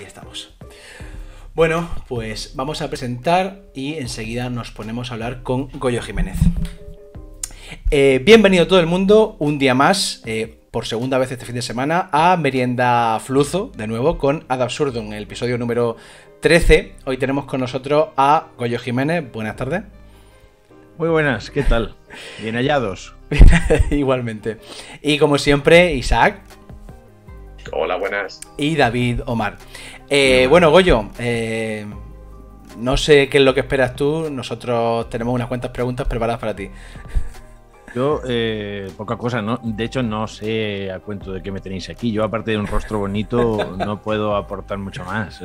Ahí estamos. Bueno, pues vamos a presentar y enseguida nos ponemos a hablar con Goyo Jiménez. Bienvenido eh, bienvenido todo el mundo, un día más, eh, por segunda vez este fin de semana, a Merienda Fluzo, de nuevo, con Ad Absurdo en el episodio número 13. Hoy tenemos con nosotros a Goyo Jiménez. Buenas tardes. Muy buenas, ¿qué tal? Bien hallados. Igualmente. Y como siempre, Isaac. Hola, buenas. Y David Omar. Eh, bueno, Goyo, eh, no sé qué es lo que esperas tú. Nosotros tenemos unas cuantas preguntas preparadas para ti. Yo, eh, poca cosa, ¿no? De hecho, no sé a cuento de qué me tenéis aquí. Yo, aparte de un rostro bonito, no puedo aportar mucho más.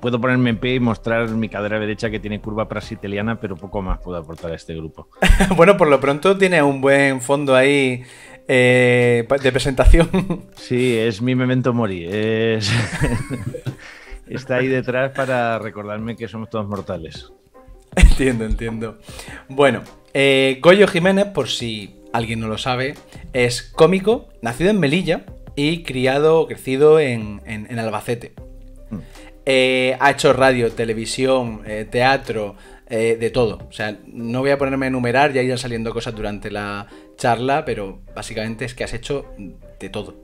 puedo ponerme en pie y mostrar mi cadera derecha que tiene curva prasiteliana, pero poco más puedo aportar a este grupo. bueno, por lo pronto tiene un buen fondo ahí eh, de presentación. Sí, es mi memento mori. Está ahí detrás para recordarme que somos todos mortales. Entiendo, entiendo. Bueno, eh, Goyo Jiménez, por si alguien no lo sabe, es cómico, nacido en Melilla y criado o crecido en, Albacete. Mm. Eh, ha hecho radio, televisión, teatro, de todo. O sea, no voy a ponerme a enumerar, ya irán saliendo cosas durante la charla, pero básicamente es que has hecho de todo.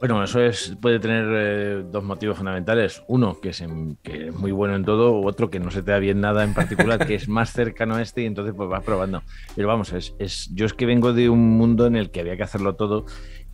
Bueno, eso es, puede tener eh, dos motivos fundamentales. Uno, que es, muy bueno en todo, otro, que no se te da bien nada en particular, que es más cercano a este y entonces pues vas probando. Pero vamos, es, yo es que vengo de un mundo en el que había que hacerlo todo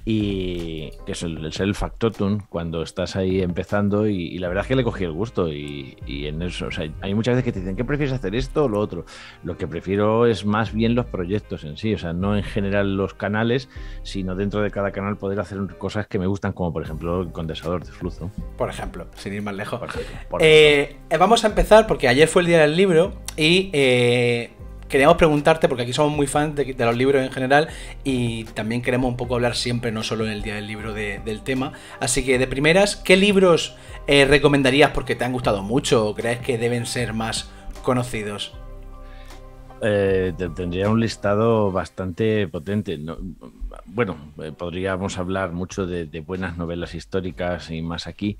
y que es el, es el factotum cuando estás ahí empezando y, la verdad es que le cogí el gusto y, y, en eso, o sea, hay muchas veces que te dicen, que prefieres hacer esto o lo otro? Lo que prefiero es más bien los proyectos en sí, o sea, no en general los canales, sino dentro de cada canal poder hacer cosas que me gustan, como por ejemplo el condensador de flujo. Por ejemplo, sin ir más lejos. Eh, eh, vamos a empezar porque ayer fue el día del libro y... Eh, queríamos preguntarte, porque aquí somos muy fans de, los libros en general y también queremos un poco hablar siempre, no solo en el día del libro, del tema. Así que de primeras, ¿qué libros eh, recomendarías porque te han gustado mucho o crees que deben ser más conocidos? Eh, tendría un listado bastante potente bueno, eh, podríamos hablar mucho de, buenas novelas históricas y más aquí,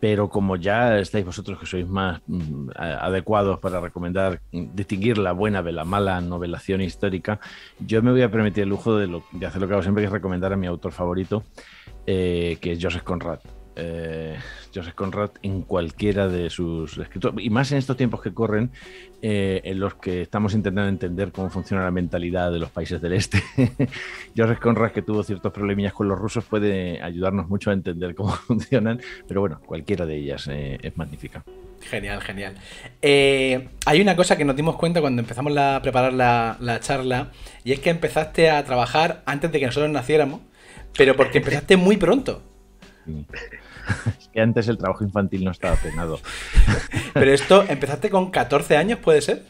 pero como ya estáis vosotros que sois más mm, adecuados para recomendar mm, distinguir la buena de la mala novelación histórica, yo me voy a permitir el lujo de, hacer lo que hago siempre, que es recomendar a mi autor favorito, eh, que es Joseph Conrad eh, Joseph Conrad en cualquiera de sus escritos, y más en estos tiempos que corren, eh, en los que estamos intentando entender cómo funciona la mentalidad de los países del este. Joseph Conrad, que tuvo ciertos problemillas con los rusos, puede ayudarnos mucho a entender cómo funcionan, pero bueno, cualquiera de ellas eh, es magnífica. Genial, genial. Eh, hay una cosa que nos dimos cuenta cuando empezamos a preparar la, la, charla, y es que empezaste a trabajar antes de que nosotros naciéramos, pero porque empezaste muy pronto es que antes el trabajo infantil no estaba penado. Pero esto, ¿empezaste con 14 años, puede ser?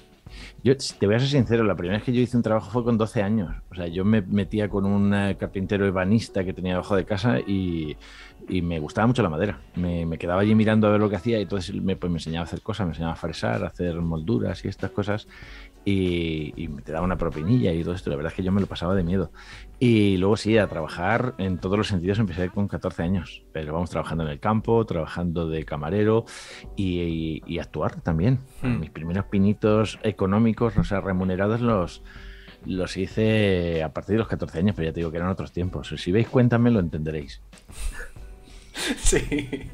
Yo te voy a ser sincero, la primera vez que yo hice un trabajo fue con 12 años. O sea, yo me metía con un eh, carpintero ebanista que tenía abajo de casa y, me gustaba mucho la madera. Me, quedaba allí mirando a ver lo que hacía y entonces me, pues, me enseñaba a hacer cosas, me enseñaba a fresar, a hacer molduras y estas cosas y, y, te daba una propinilla y todo esto. La verdad es que yo me lo pasaba de miedo. Y luego sí, a trabajar en todos los sentidos empecé con 14 años, pero vamos trabajando en el campo, trabajando de camarero y, actuar también. Hmm. Mis primeros pinitos económicos, o sea, remunerados los... Los hice a partir de los 14 años, pero ya te digo que eran otros tiempos. Si veis, cuéntame, lo entenderéis. Sí.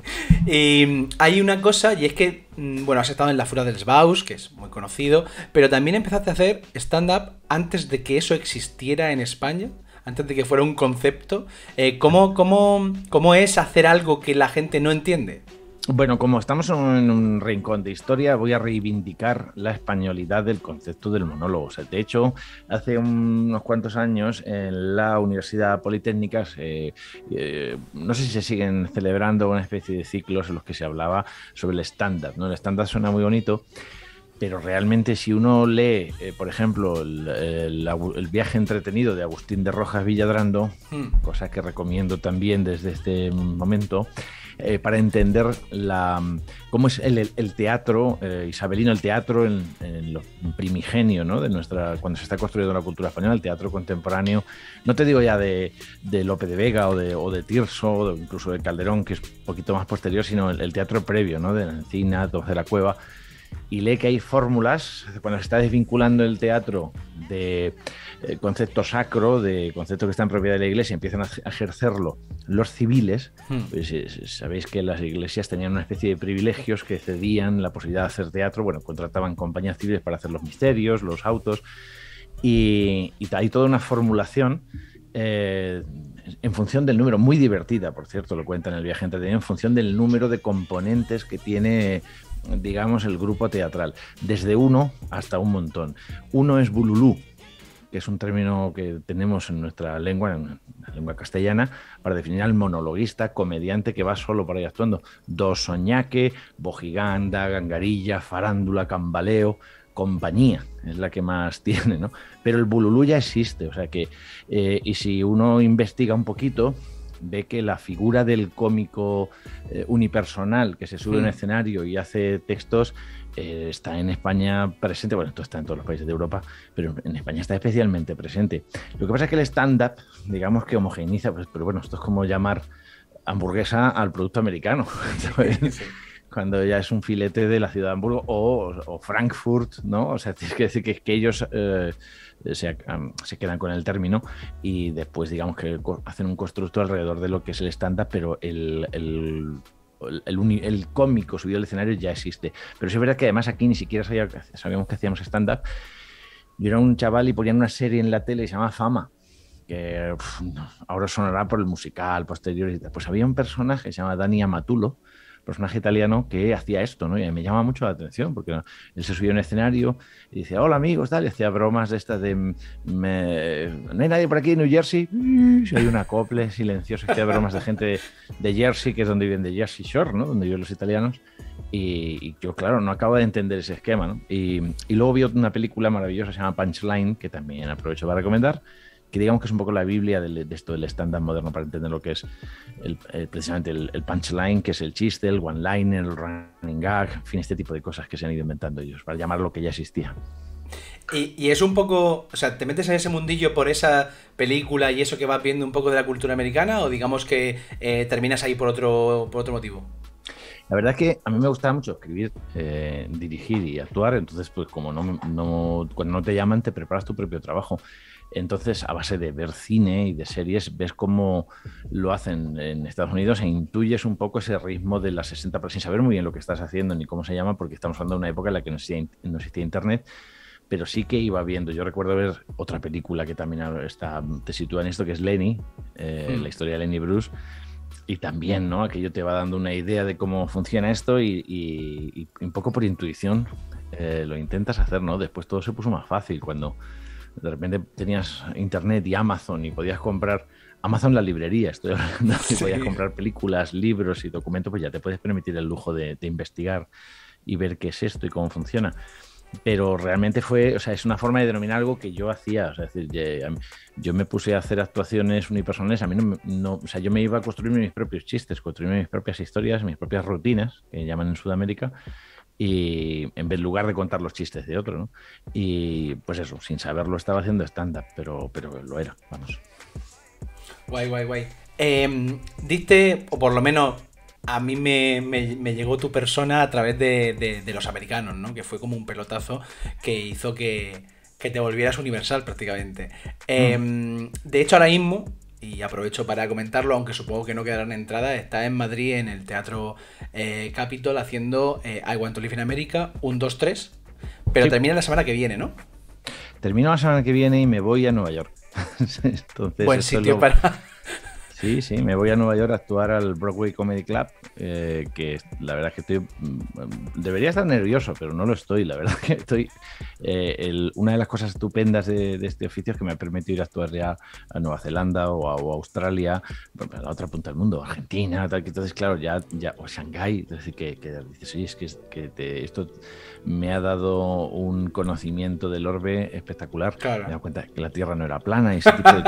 Y mm, hay una cosa, y es que, mm, bueno, has estado en La Fura del Sbaus, que es muy conocido, pero también empezaste a hacer stand-up antes de que eso existiera en España, antes de que fuera un concepto. Eh, cómo es hacer algo que la gente no entiende? Bueno, como estamos en un rincón de historia, voy a reivindicar la españolidad del concepto del monólogo. sea, de hecho, hace unos cuantos años en la Universidad Politécnica, eh, no sé si se siguen celebrando una especie de ciclos en los que se hablaba sobre el estándar. ¿no? El estándar suena muy bonito, pero realmente si uno lee, eh, por ejemplo, el, viaje entretenido de Agustín de Rojas Villadrando, hmm. cosa que recomiendo también desde este momento, eh, para entender la, cómo es el, teatro eh, isabelino, el teatro en, primigenio, De nuestra, cuando se está construyendo la cultura española, el teatro contemporáneo. No te digo ya de, de Lope de Vega o de, Tirso, o incluso de Calderón, que es un poquito más posterior, sino el, teatro previo, ¿no? De la Encina, de la Cueva y lee que hay fórmulas, cuando se está desvinculando el teatro de eh, concepto sacro, de conceptos que están en propiedad de la iglesia, empiezan a ejercerlo los civiles, hmm. pues, eh, sabéis que las iglesias tenían una especie de privilegios que cedían la posibilidad de hacer teatro, bueno, contrataban compañías civiles para hacer los misterios, los autos, y, hay toda una formulación eh, en función del número, muy divertida, por cierto, lo cuenta en el viaje entretenido, en función del número de componentes que tiene digamos, el grupo teatral, desde uno hasta un montón. Uno es bululú, que es un término que tenemos en nuestra lengua, en la lengua castellana, para definir al monologuista, comediante que va solo por ahí actuando. Dos, soñaque, bojiganda, gangarilla, farándula, cambaleo, compañía, es la que más tiene, ¿no? Pero el bululú ya existe, o sea que, eh, y si uno investiga un poquito, ve que la figura del cómico eh, unipersonal que se sube a un escenario y hace textos eh, está en España presente, bueno, esto está en todos los países de Europa, pero en España está especialmente presente. Lo que pasa es que el stand-up, digamos que homogeneiza, pues, pero bueno, esto es como llamar hamburguesa al producto americano. cuando ya es un filete de la ciudad de Hamburgo o, Frankfurt, ¿no? O sea, tienes que decir que, que ellos eh, se, quedan con el término y después, digamos, que hacen un constructo alrededor de lo que es el estándar, pero el, el el, cómico subido al escenario ya existe. Pero es verdad que además aquí ni siquiera sabíamos que hacíamos stand-up. Yo era un chaval y ponían una serie en la tele y se llamaba Fama, que ahora sonará por el musical, posterior y Pues había un personaje que se llama Dani Amatulo, personaje italiano que hacía esto, ¿no? Y me llama mucho la atención porque él se subió en escenario y dice, hola amigos, tal, y hacía bromas de estas de, no hay nadie por aquí en New Jersey, si hay una acople silenciosa, hacía bromas de gente de Jersey, que es donde viven de Jersey Shore, ¿no? Donde viven los italianos. Y, yo, claro, no acabo de entender ese esquema, Y, luego vi una película maravillosa, se llama Punchline, que también aprovecho para recomendar, que digamos que es un poco la Biblia de, esto del estándar moderno para entender lo que es eh, precisamente el, punchline, que es el chiste, el one-liner, el running gag, en fin, este tipo de cosas que se han ido inventando ellos, para llamar lo que ya existía. Y, es un poco, o sea, ¿te metes en ese mundillo por esa película y eso que vas viendo un poco de la cultura americana o digamos que eh, terminas ahí por otro, por otro motivo? La verdad es que a mí me gustaba mucho escribir, eh, dirigir y actuar, entonces pues como no, no, cuando no te llaman te preparas tu propio trabajo. Entonces, a base de ver cine y de series, ves cómo lo hacen en Estados Unidos e intuyes un poco ese ritmo de las 60, pero sin saber muy bien lo que estás haciendo ni cómo se llama, porque estamos hablando de una época en la que no existía, Internet, pero sí que iba viendo. Yo recuerdo ver otra película que también está, te sitúa en esto, que es Lenny, eh, hmm. la historia de Lenny Bruce. Y también, ¿no? Aquello te va dando una idea de cómo funciona esto y, un poco por intuición eh, lo intentas hacer, ¿no? Después todo se puso más fácil cuando de repente tenías internet y Amazon y podías comprar Amazon la librería, estoy hablando de podías comprar películas, libros y documentos, pues ya te puedes permitir el lujo de, investigar y ver qué es esto y cómo funciona. Pero realmente fue, o sea, es una forma de denominar algo que yo hacía. O sea, es decir, yo me puse a hacer actuaciones unipersonales. A mí no, o sea, yo me iba a construir mis propios chistes, construir mis propias historias, mis propias rutinas, que llaman en Sudamérica y en vez lugar de contar los chistes de otro, ¿no? Y pues eso, sin saberlo estaba haciendo estándar pero, pero lo era, vamos. Guay, guay, guay. Em, diste, o por lo menos a mí me, llegó tu persona a través de, los americanos, ¿no? Que fue como un pelotazo que hizo que, que te volvieras universal prácticamente. Mm. Em, de hecho, ahora mismo y aprovecho para comentarlo, aunque supongo que no quedarán entradas, está en Madrid en el Teatro eh, Capitol haciendo eh, I Want to Live in America, un 2-3, pero termina la semana que viene, ¿no? Termino la semana que viene y me voy a Nueva York. Buen sitio para... Sí, sí, me voy a Nueva York a actuar al Broadway Comedy Club, eh, que la verdad es que estoy, mm, debería estar nervioso, pero no lo estoy, la verdad es que estoy, eh, una de las cosas estupendas de, este oficio es que me ha permitido ir a actuar ya a Nueva Zelanda o a, Australia, a la otra punta del mundo, Argentina, tal, que entonces claro, ya, ya o Shanghái, que, que dices, sí, es que, esto me ha dado un conocimiento del orbe espectacular, me he dado cuenta que la Tierra no era plana y ese tipo de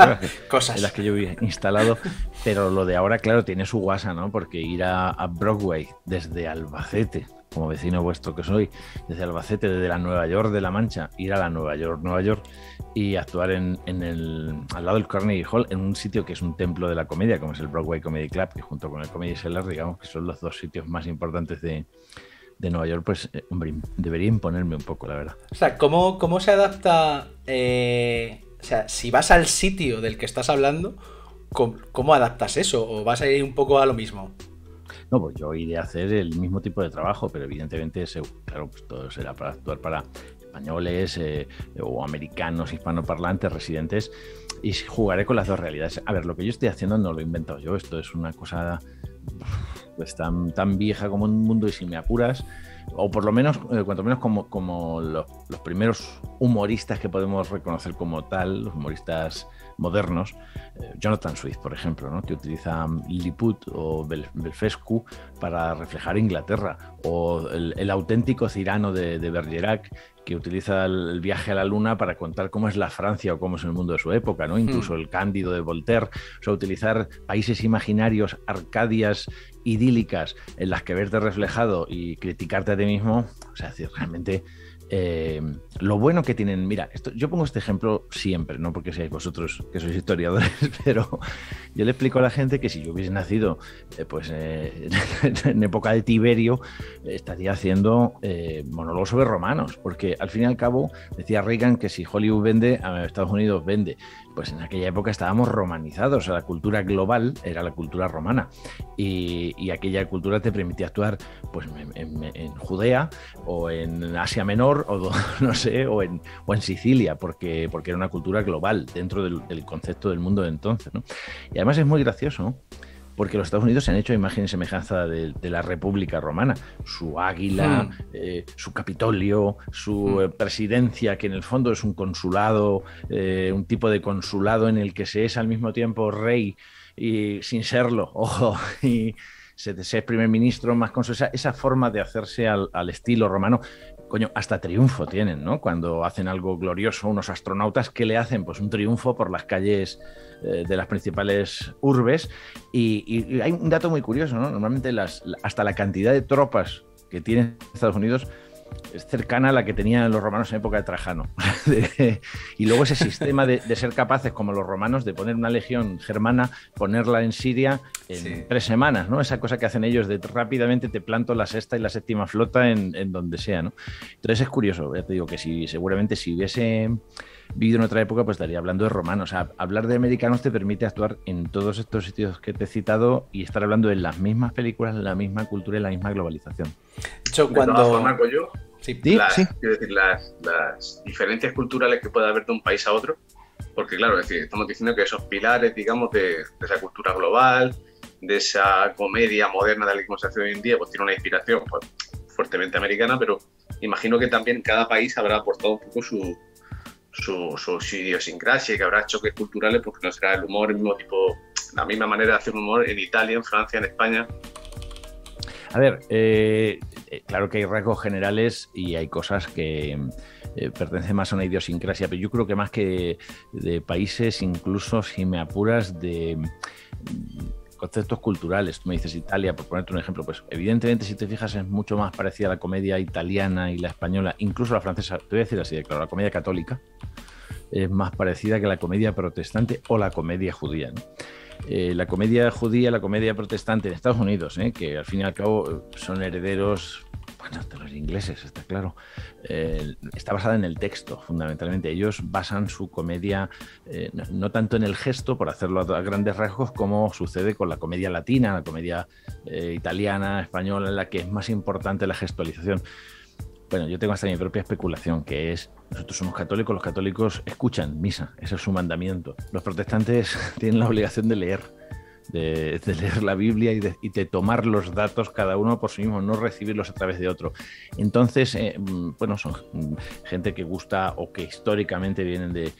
cosas las que yo vivía instalado pero lo de ahora, claro, tiene su guasa, ¿no? Porque ir a, Broadway desde Albacete, como vecino vuestro que soy, desde Albacete, desde la Nueva York de La Mancha, ir a la Nueva York, Nueva York y actuar en, el, al lado del Carnegie Hall en un sitio que es un templo de la comedia, como es el Broadway Comedy Club, que junto con el Comedy Cellar, digamos que son los dos sitios más importantes de, de Nueva York, pues, eh, hombre, debería imponerme un poco, la verdad. O sea, ¿cómo, cómo se adapta? Eh, o sea, si vas al sitio del que estás hablando, ¿cómo, adaptas eso? ¿O vas a ir un poco a lo mismo? No, pues yo iré a hacer el mismo tipo de trabajo, pero evidentemente, claro, pues todo será para actuar para españoles eh, o americanos, hispanoparlantes, residentes, y jugaré con las dos realidades. A ver, lo que yo estoy haciendo no lo he inventado yo, esto es una cosa pues tan, tan vieja como un mundo y si me apuras, o por lo menos, eh, cuanto menos como, como los, los, primeros humoristas que podemos reconocer como tal, los humoristas modernos, eh, Jonathan Swift, por ejemplo, que utiliza Liput o Belfescu para reflejar Inglaterra, o el, auténtico Cirano de, Bergerac, que utiliza el viaje a la luna para contar cómo es la Francia o cómo es el mundo de su época, ¿no? Incluso hmm. el Cándido de Voltaire, o utilizar países imaginarios, arcadias idílicas en las que verte reflejado y criticarte a ti mismo, o sea, realmente eh, lo bueno que tienen, mira, esto, yo pongo este ejemplo siempre, no porque seáis vosotros que sois historiadores, pero yo le explico a la gente que si yo hubiese nacido eh, pues, eh, en época de Tiberio, estaría haciendo monólogos sobre romanos, porque al fin y al cabo decía Reagan que si Hollywood vende, a Estados Unidos vende. Pues en aquella época estábamos romanizados, o sea, la cultura global era la cultura romana y, aquella cultura te permitía actuar pues, en Judea o en Asia Menor o, no sé, o, en, en Sicilia, porque, porque era una cultura global dentro del, concepto del mundo de entonces. Y además es muy gracioso porque los Estados Unidos se han hecho imagen y semejanza de, la República Romana. Su águila, hmm. eh, su Capitolio, su hmm. eh, presidencia, que en el fondo es un consulado, eh, un tipo de consulado en el que se es al mismo tiempo rey y sin serlo, ojo, y se, es primer ministro más con esa, forma de hacerse al, al estilo romano coño, hasta triunfo tienen, ¿no? Cuando hacen algo glorioso, unos astronautas, ¿qué le hacen? Pues un triunfo por las calles eh, de las principales urbes. Y, hay un dato muy curioso, ¿no? Normalmente las, hasta la cantidad de tropas que tiene Estados Unidos es cercana a la que tenían los romanos en época de Trajano. y luego ese sistema de, ser capaces, como los romanos, de poner una legión germana, ponerla en Siria en tres semanas, ¿no? Esa cosa que hacen ellos de rápidamente te planto la sexta y la séptima flota en, donde sea, ¿no? Entonces es curioso, ya te digo que si seguramente si hubiese vivido en otra época, pues estaría hablando de romanos. hablar de americanos te permite actuar en todos estos sitios que te he citado y estar hablando en las mismas películas, la misma cultura y la misma globalización. hecho cuando... De todas las, Quiero decir, las, diferencias culturales que puede haber de un país a otro, porque claro, estamos diciendo que esos pilares, digamos, de, esa cultura global, de esa comedia moderna de la que hemos hecho hoy en día, pues tiene una inspiración pues, fuertemente americana, pero imagino que también cada país habrá aportado un poco su, su, idiosincrasia y que habrá choques culturales porque no será el humor el mismo tipo, la misma manera de hacer humor en Italia, en Francia, en España. A ver, eh, eh, claro que hay rasgos generales y hay cosas que eh, pertenecen más a una idiosincrasia, pero yo creo que más que de países, incluso si me apuras de mm, conceptos culturales. Tú me dices Italia, por ponerte un ejemplo, pues evidentemente si te fijas es mucho más parecida a la comedia italiana y la española, incluso la francesa, te voy a decir así claro, la comedia católica es más parecida que la comedia protestante o la comedia judía. Eh, la comedia judía, la comedia protestante en Estados Unidos, eh, que al fin y al cabo eh, son herederos bueno, de los ingleses, está claro. está basada en el texto, fundamentalmente. Ellos basan su comedia no, tanto en el gesto, por hacerlo a, grandes rasgos, como sucede con la comedia latina, la comedia italiana, española, en la que es más importante la gestualización. Bueno, yo tengo hasta mi propia especulación, que es, nosotros somos católicos, los católicos escuchan misa, ese es su mandamiento. Los protestantes tienen la obligación de leer de, leer la Biblia y de, de, tomar los datos cada uno por sí mismo, no recibirlos a través de otro. Entonces, eh, mm, bueno, son mm, gente que gusta o que históricamente vienen de,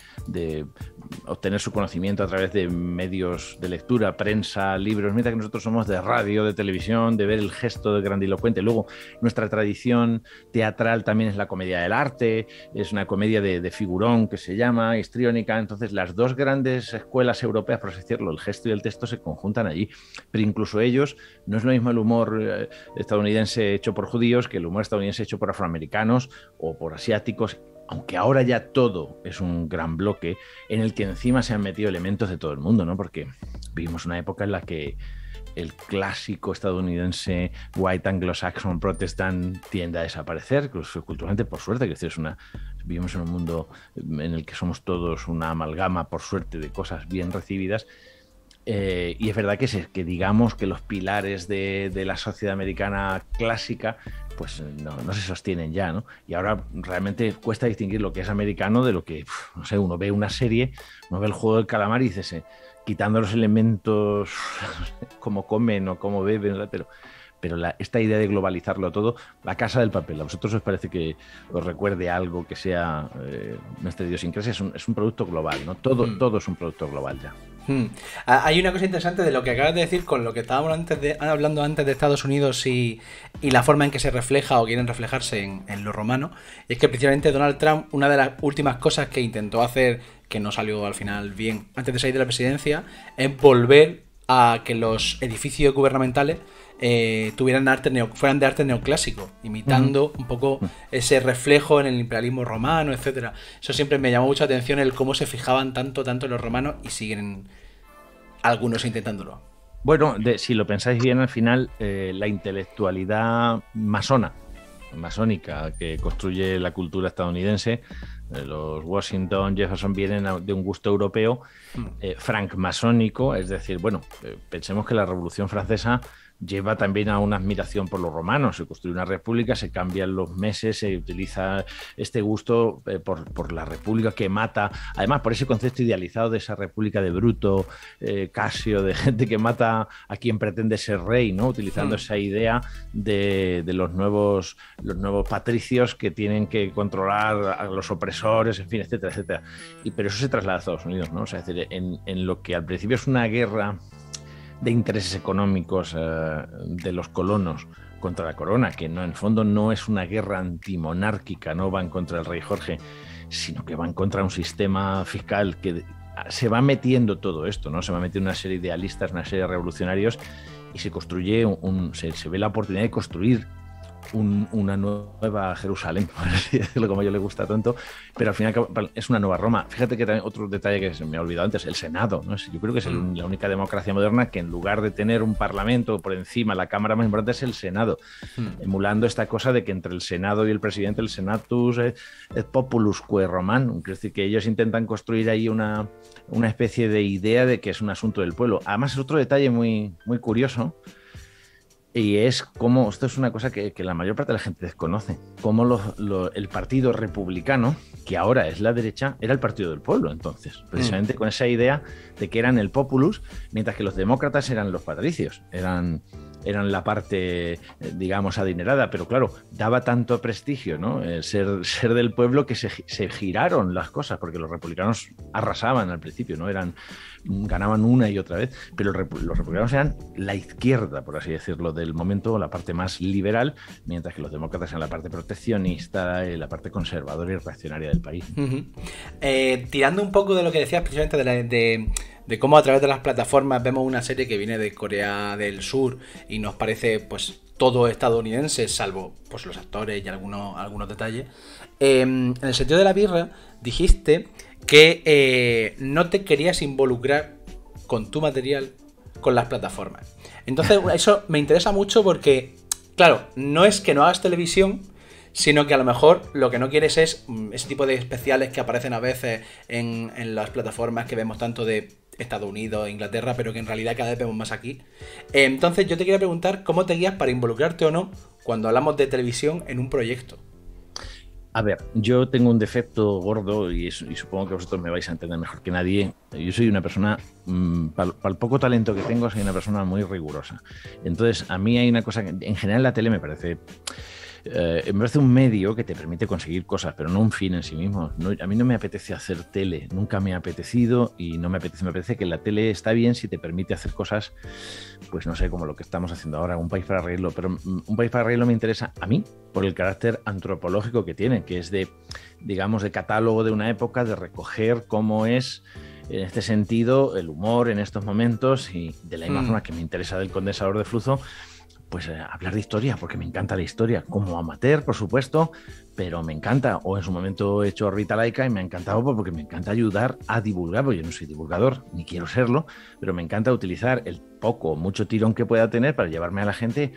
obtener su conocimiento a través de medios de lectura, prensa, libros, mientras que nosotros somos de radio, de televisión, de ver el gesto de grandilocuente. Luego, nuestra tradición teatral también es la comedia del arte, es una comedia de, figurón que se llama, histriónica. Entonces, las dos grandes escuelas europeas, por decirlo, el gesto y el texto se juntan allí. Pero incluso ellos, no es lo mismo el humor eh, estadounidense hecho por judíos que el humor estadounidense hecho por afroamericanos o por asiáticos aunque ahora ya todo es un gran bloque, en el que encima se han metido elementos de todo el mundo, ¿no? Porque vivimos una época en la que el clásico estadounidense white anglo-saxon protestant tiende a desaparecer, culturalmente por suerte, que es una vivimos en un mundo en el que somos todos una amalgama por suerte de cosas bien recibidas eh, y es verdad que, que digamos que los pilares de, la sociedad americana clásica pues eh, no, se sostienen ya, ¿no? Y ahora realmente cuesta distinguir lo que es americano de lo que, no sé, uno ve una serie, uno ve el juego del calamar y dices, eh, quitando los elementos como comen o como beben, ¿verdad? pero, pero esta idea de globalizarlo todo, la casa del papel, ¿a vosotros os parece que os recuerde algo que sea nuestra idiosincrasia? Es un, es producto global, ¿no? Todo, mm. todo es un producto global ya. Hmm. Ah, hay una cosa interesante de lo que acabas de decir con lo que estábamos antes de, ah, hablando antes de Estados Unidos y, y, la forma en que se refleja o quieren reflejarse en, lo romano. Y es que precisamente Donald Trump, una de las últimas cosas que intentó hacer, que no salió al final bien, antes de salir de la presidencia, es volver a que los edificios gubernamentales eh, tuvieran arte fueran de arte neoclásico, imitando un poco ese reflejo en el imperialismo romano, etcétera. Eso siempre me llamó mucha atención el cómo se fijaban tanto, tanto los romanos y siguen algunos intentándolo. Bueno, si lo pensáis bien, al final eh, la intelectualidad masona, masónica, que construye la cultura estadounidense, eh, los Washington, Jefferson vienen de un gusto europeo, mm. francmasónico, es decir, bueno, pensemos que la Revolución Francesa lleva también a una admiración por los romanos. Se construye una república, se cambian los meses, se utiliza este gusto eh, por, la república que mata. Además, por ese concepto idealizado de esa república de Bruto, eh, Casio, de gente que mata a quien pretende ser rey, ¿no? Utilizando mm. esa idea de, de, los nuevos los nuevos patricios que tienen que controlar a los opresores, en fin, etcétera, etcétera. Y, pero eso se traslada a Estados Unidos, ¿no? en, en lo que al principio es una guerra de intereses económicos eh, de los colonos contra la corona, que no, en el fondo no es una guerra antimonárquica, no van contra el rey Jorge, sino que van contra un sistema fiscal que se va metiendo todo esto, ¿no? Se va metiendo una serie de idealistas, una serie de revolucionarios y se construye un, se ve la oportunidad de construir una nueva Jerusalén, por así decirlo, como yo le gusta tanto, pero al final es una nueva Roma. Fíjate que también otro detalle que se me ha olvidado antes, el Senado. Yo creo que es mm. la única democracia moderna que en lugar de tener un parlamento por encima, la Cámara más importante es el Senado, mm. emulando esta cosa de que entre el Senado y el presidente, el Senatus es, Populus populusque romanum, decir, que ellos intentan construir ahí una, una especie de idea de que es un asunto del pueblo. Además, es otro detalle muy, muy curioso y es como, esto es una cosa que, la mayor parte de la gente desconoce, como el Partido Republicano, que ahora es la derecha, era el Partido del Pueblo entonces, precisamente mm. con esa idea de que eran el populus, mientras que los demócratas eran los patricios, eran eran la parte, digamos, adinerada, pero claro, daba tanto prestigio, ¿no? Eh, ser, ser del pueblo que se, giraron las cosas, porque los republicanos arrasaban al principio, ¿no? Eran, ganaban una y otra vez, pero los republicanos eran la izquierda, por así decirlo, del momento, la parte más liberal, mientras que los demócratas eran la parte proteccionista, eh, la parte conservadora y reaccionaria del país. Eh, tirando un poco de lo que decías precisamente de, la, de de cómo a través de las plataformas vemos una serie que viene de Corea del Sur y nos parece pues todo estadounidense, salvo pues los actores y algunos, algunos detalles. Em, en el sentido de la birra, dijiste que eh, no te querías involucrar con tu material con las plataformas. Entonces, eso me interesa mucho porque, claro, no es que no hagas televisión, sino que a lo mejor lo que no quieres es mm, ese tipo de especiales que aparecen a veces en, en las plataformas que vemos tanto de Estados Unidos, Inglaterra, pero que en realidad cada vez vemos más aquí. Eh, entonces yo te quería preguntar cómo te guías para involucrarte o no cuando hablamos de televisión en un proyecto. A ver, yo tengo un defecto gordo y, supongo que vosotros me vais a entender mejor que nadie. Yo soy una persona, mm, para el poco talento que tengo, soy una persona muy rigurosa. Entonces, a mí hay una cosa que en general la tele me parece eh, me parece un medio que te permite conseguir cosas, pero no un fin en sí mismo. a mí no me apetece hacer tele, nunca me ha apetecido y no me apetece. Me parece que la tele está bien si te permite hacer cosas, pues no sé, como lo que estamos haciendo ahora, un país para arreglo, pero mm, un país para arreglo me interesa a mí por el carácter antropológico que tiene, que es de, digamos, de catálogo de una época, de recoger cómo es en este sentido, el humor en estos momentos y de la hmm. imagen que me interesa del condensador de flujo, pues eh, hablar de historia, porque me encanta la historia, como amateur, por supuesto, pero me encanta, o en su momento he hecho Rita Laica y me ha encantado porque me encanta ayudar a divulgar, porque yo no soy divulgador, ni quiero serlo, pero me encanta utilizar el poco o mucho tirón que pueda tener para llevarme a la gente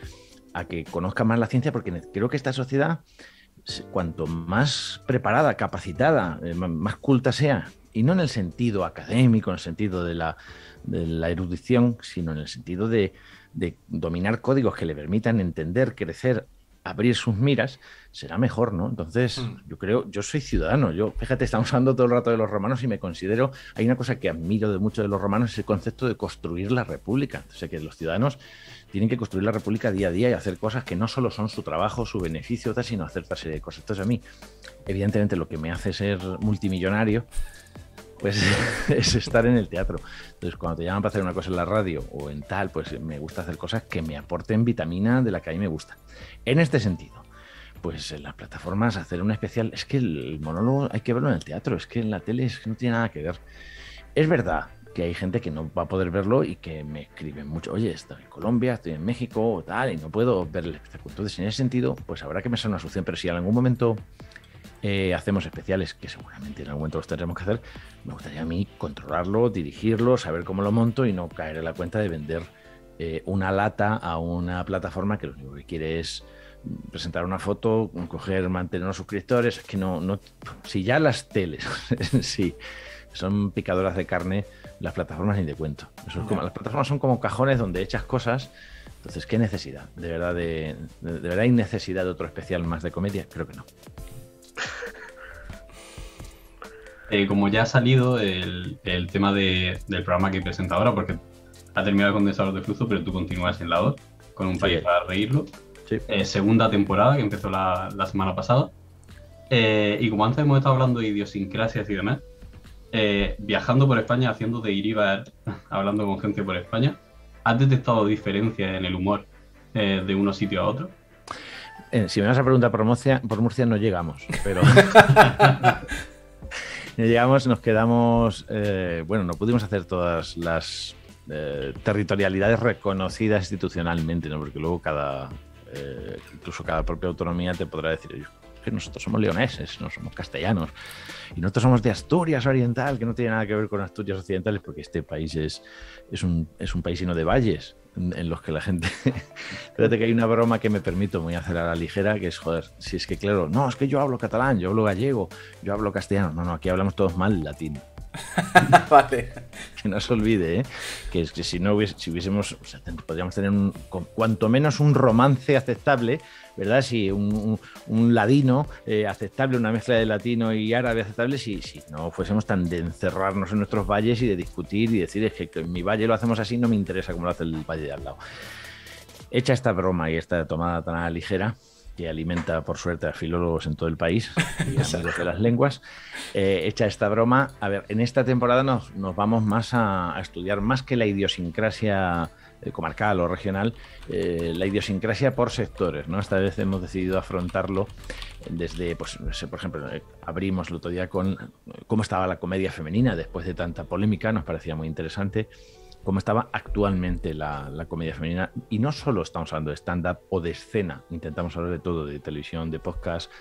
a que conozca más la ciencia, porque creo que esta sociedad, cuanto más preparada, capacitada, eh, más culta sea, y no en el sentido académico, en el sentido de de la erudición, sino en el sentido de, de dominar códigos que le permitan entender, crecer, abrir sus miras, será mejor, ¿no? Entonces, hmm. yo creo, yo soy ciudadano, yo, fíjate, estamos hablando todo el rato de los romanos y me considero, hay una cosa que admiro de muchos de los romanos, es el concepto de construir la república, o sea, que los ciudadanos tienen que construir la república día a día y hacer cosas que no solo son su trabajo, su beneficio, sino hacer otra serie de cosas. Entonces, a mí, evidentemente, lo que me hace ser multimillonario pues es estar en el teatro. Entonces, cuando te llaman para hacer una cosa en la radio o en tal, pues me gusta hacer cosas que me aporten vitamina de la que a mí me gusta. En este sentido, pues en las plataformas hacer un especial, es que el monólogo hay que verlo en el teatro, es que en la tele es no tiene nada que ver. Es verdad que hay gente que no va a poder verlo y que me escribe mucho, oye, estoy en Colombia, estoy en México o tal, y no puedo ver el espectáculo. Entonces, en ese sentido, pues habrá que pensar una solución, pero si en algún momento eh, hacemos especiales, que seguramente en algún momento los tendremos que hacer, me gustaría a mí controlarlo, dirigirlo, saber cómo lo monto y no caer en la cuenta de vender eh, una lata a una plataforma que lo único que quiere es presentar una foto, coger, mantener unos suscriptores, es que no, no, si ya las teles, sí son picadoras de carne, las plataformas ni de cuento. las plataformas son como cajones donde echas cosas. Entonces, ¿qué necesidad? ¿De verdad, de, de verdad hay necesidad de otro especial más de comedia? Creo que no. Eh, como ya ha salido el, tema del programa que presenta ahora, porque ha terminado con condensador de flujo, pero tú continúas en la 2, con un país para reírlo. Eh, segunda temporada que empezó la, semana pasada. Eh, y como antes hemos estado hablando de idiosincrasias y demás, viajando por España, haciendo de ver, hablando con gente por España, ¿has detectado diferencias en el humor de uno sitio a otro? Eh, si me vas a preguntar por Murcia, no llegamos, pero. no llegamos, nos quedamos. Eh, bueno, no pudimos hacer todas las eh, territorialidades reconocidas institucionalmente, Porque luego cada. incluso cada propia autonomía te podrá decir, que nosotros somos leoneses, no somos castellanos. Y nosotros somos de Asturias Oriental, que no tiene nada que ver con Asturias Occidentales, porque este país es, un, es un paisino de valles en los que la gente. Fíjate que hay una broma que me permito muy hacer a la ligera, que es, joder, si es que claro, no, es que yo hablo catalán, yo hablo gallego, yo hablo castellano. No, no, aquí hablamos todos mal latín. Que no se olvide, ¿eh? que que si no hubiésemos, podríamos tener un, cuanto menos un romance aceptable, ¿verdad? Si un, ladino eh, aceptable, una mezcla de latino y árabe aceptable, si, si no fuésemos tan de encerrarnos en nuestros valles y de discutir y decir, es que, en mi valle lo hacemos así, no me interesa cómo lo hace el valle de al lado. Hecha esta broma y esta tomada tan ligera, que alimenta, por suerte, a filólogos en todo el país y los de las lenguas, eh, hecha esta broma, a ver, en esta temporada nos, nos vamos más a, estudiar, más que la idiosincrasia eh, comarcal o regional, eh, la idiosincrasia por sectores, ¿no? Esta vez hemos decidido afrontarlo desde, pues, no sé, por ejemplo, abrimos el otro día con cómo estaba la comedia femenina después de tanta polémica, nos parecía muy interesante como estaba actualmente la, comedia femenina. Y no solo estamos hablando de stand-up o de escena, intentamos hablar de todo, de televisión, de podcast.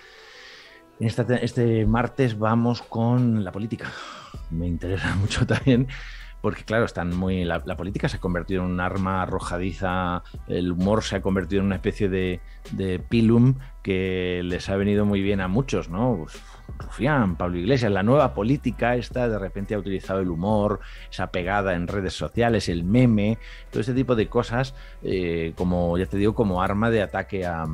este martes vamos con la política. Me interesa mucho también porque claro, están muy. La, política se ha convertido en un arma arrojadiza, el humor se ha convertido en una especie de, de pilum que les ha venido muy bien a muchos, ¿no? Pues, Rufián, Pablo Iglesias, la nueva política esta de repente ha utilizado el humor, esa pegada en redes sociales, el meme, todo ese tipo de cosas, eh, como ya te digo, como arma de ataque a,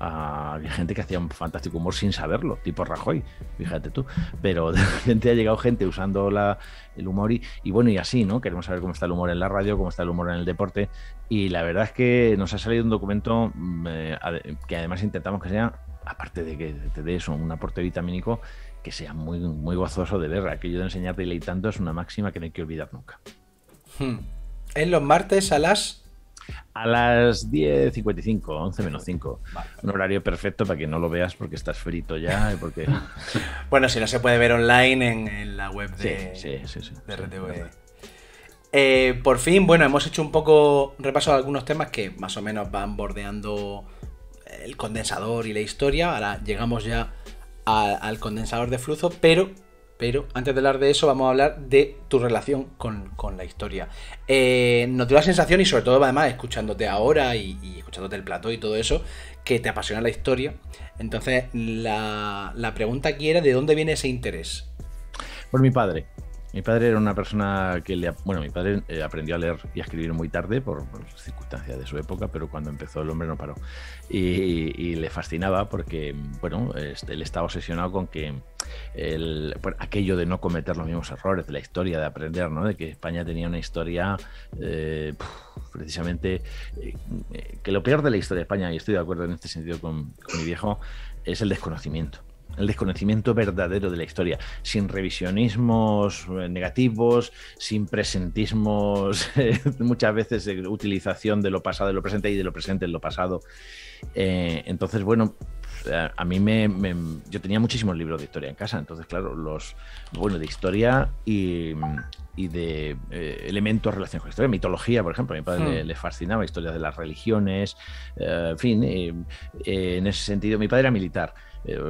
a, gente que hacía un fantástico humor sin saberlo, tipo Rajoy, fíjate tú. Pero de repente ha llegado gente usando la, el humor y, bueno, y así, ¿no? Queremos saber cómo está el humor en la radio, cómo está el humor en el deporte y la verdad es que nos ha salido un documento mm, eh, que además intentamos que sea, aparte de que te dé eso, un aporte vitamínico, que sea muy, muy gozoso de ver. Aquello de enseñar deleitando es una máxima que no hay que olvidar nunca. Hmm. En los martes a las a las 10.55, 11 menos 5. Un horario perfecto para que no lo veas porque estás frito ya. porque... bueno, si no se puede ver online en, la web de, RTV. Eh, por fin, bueno, hemos hecho un poco repaso de algunos temas que más o menos van bordeando el condensador y la historia. Ahora llegamos ya al condensador de flujo, pero pero antes de hablar de eso, vamos a hablar de tu relación con, la historia. Eh, nos dio la sensación, y sobre todo además escuchándote ahora y, escuchándote el plató y todo eso, que te apasiona la historia. Entonces, la, la pregunta aquí era, ¿de dónde viene ese interés? Por mi padre. Mi padre era una persona que le. Bueno, mi padre eh, aprendió a leer y a escribir muy tarde por, circunstancias de su época, pero cuando empezó el hombre no paró. Y, le fascinaba porque, bueno, este, él estaba obsesionado con que el, aquello de no cometer los mismos errores, de la historia, de aprender, ¿no? De que España tenía una historia. Eh, precisamente. Eh, que lo peor de la historia de España, y estoy de acuerdo en este sentido con mi viejo, es el desconocimiento el desconocimiento verdadero de la historia, sin revisionismos eh, negativos, sin presentismos, muchas veces eh, utilización de lo pasado en lo presente y de lo presente en lo pasado. Eh, entonces, bueno, a mí me, Yo tenía muchísimos libros de historia en casa, entonces, claro, los. Bueno, de historia y, de elementos relacionados con la historia. Mitología, por ejemplo, a mi padre le, hmm. fascinaba historias de las religiones, en fin, en ese sentido, mi padre era militar. Eh,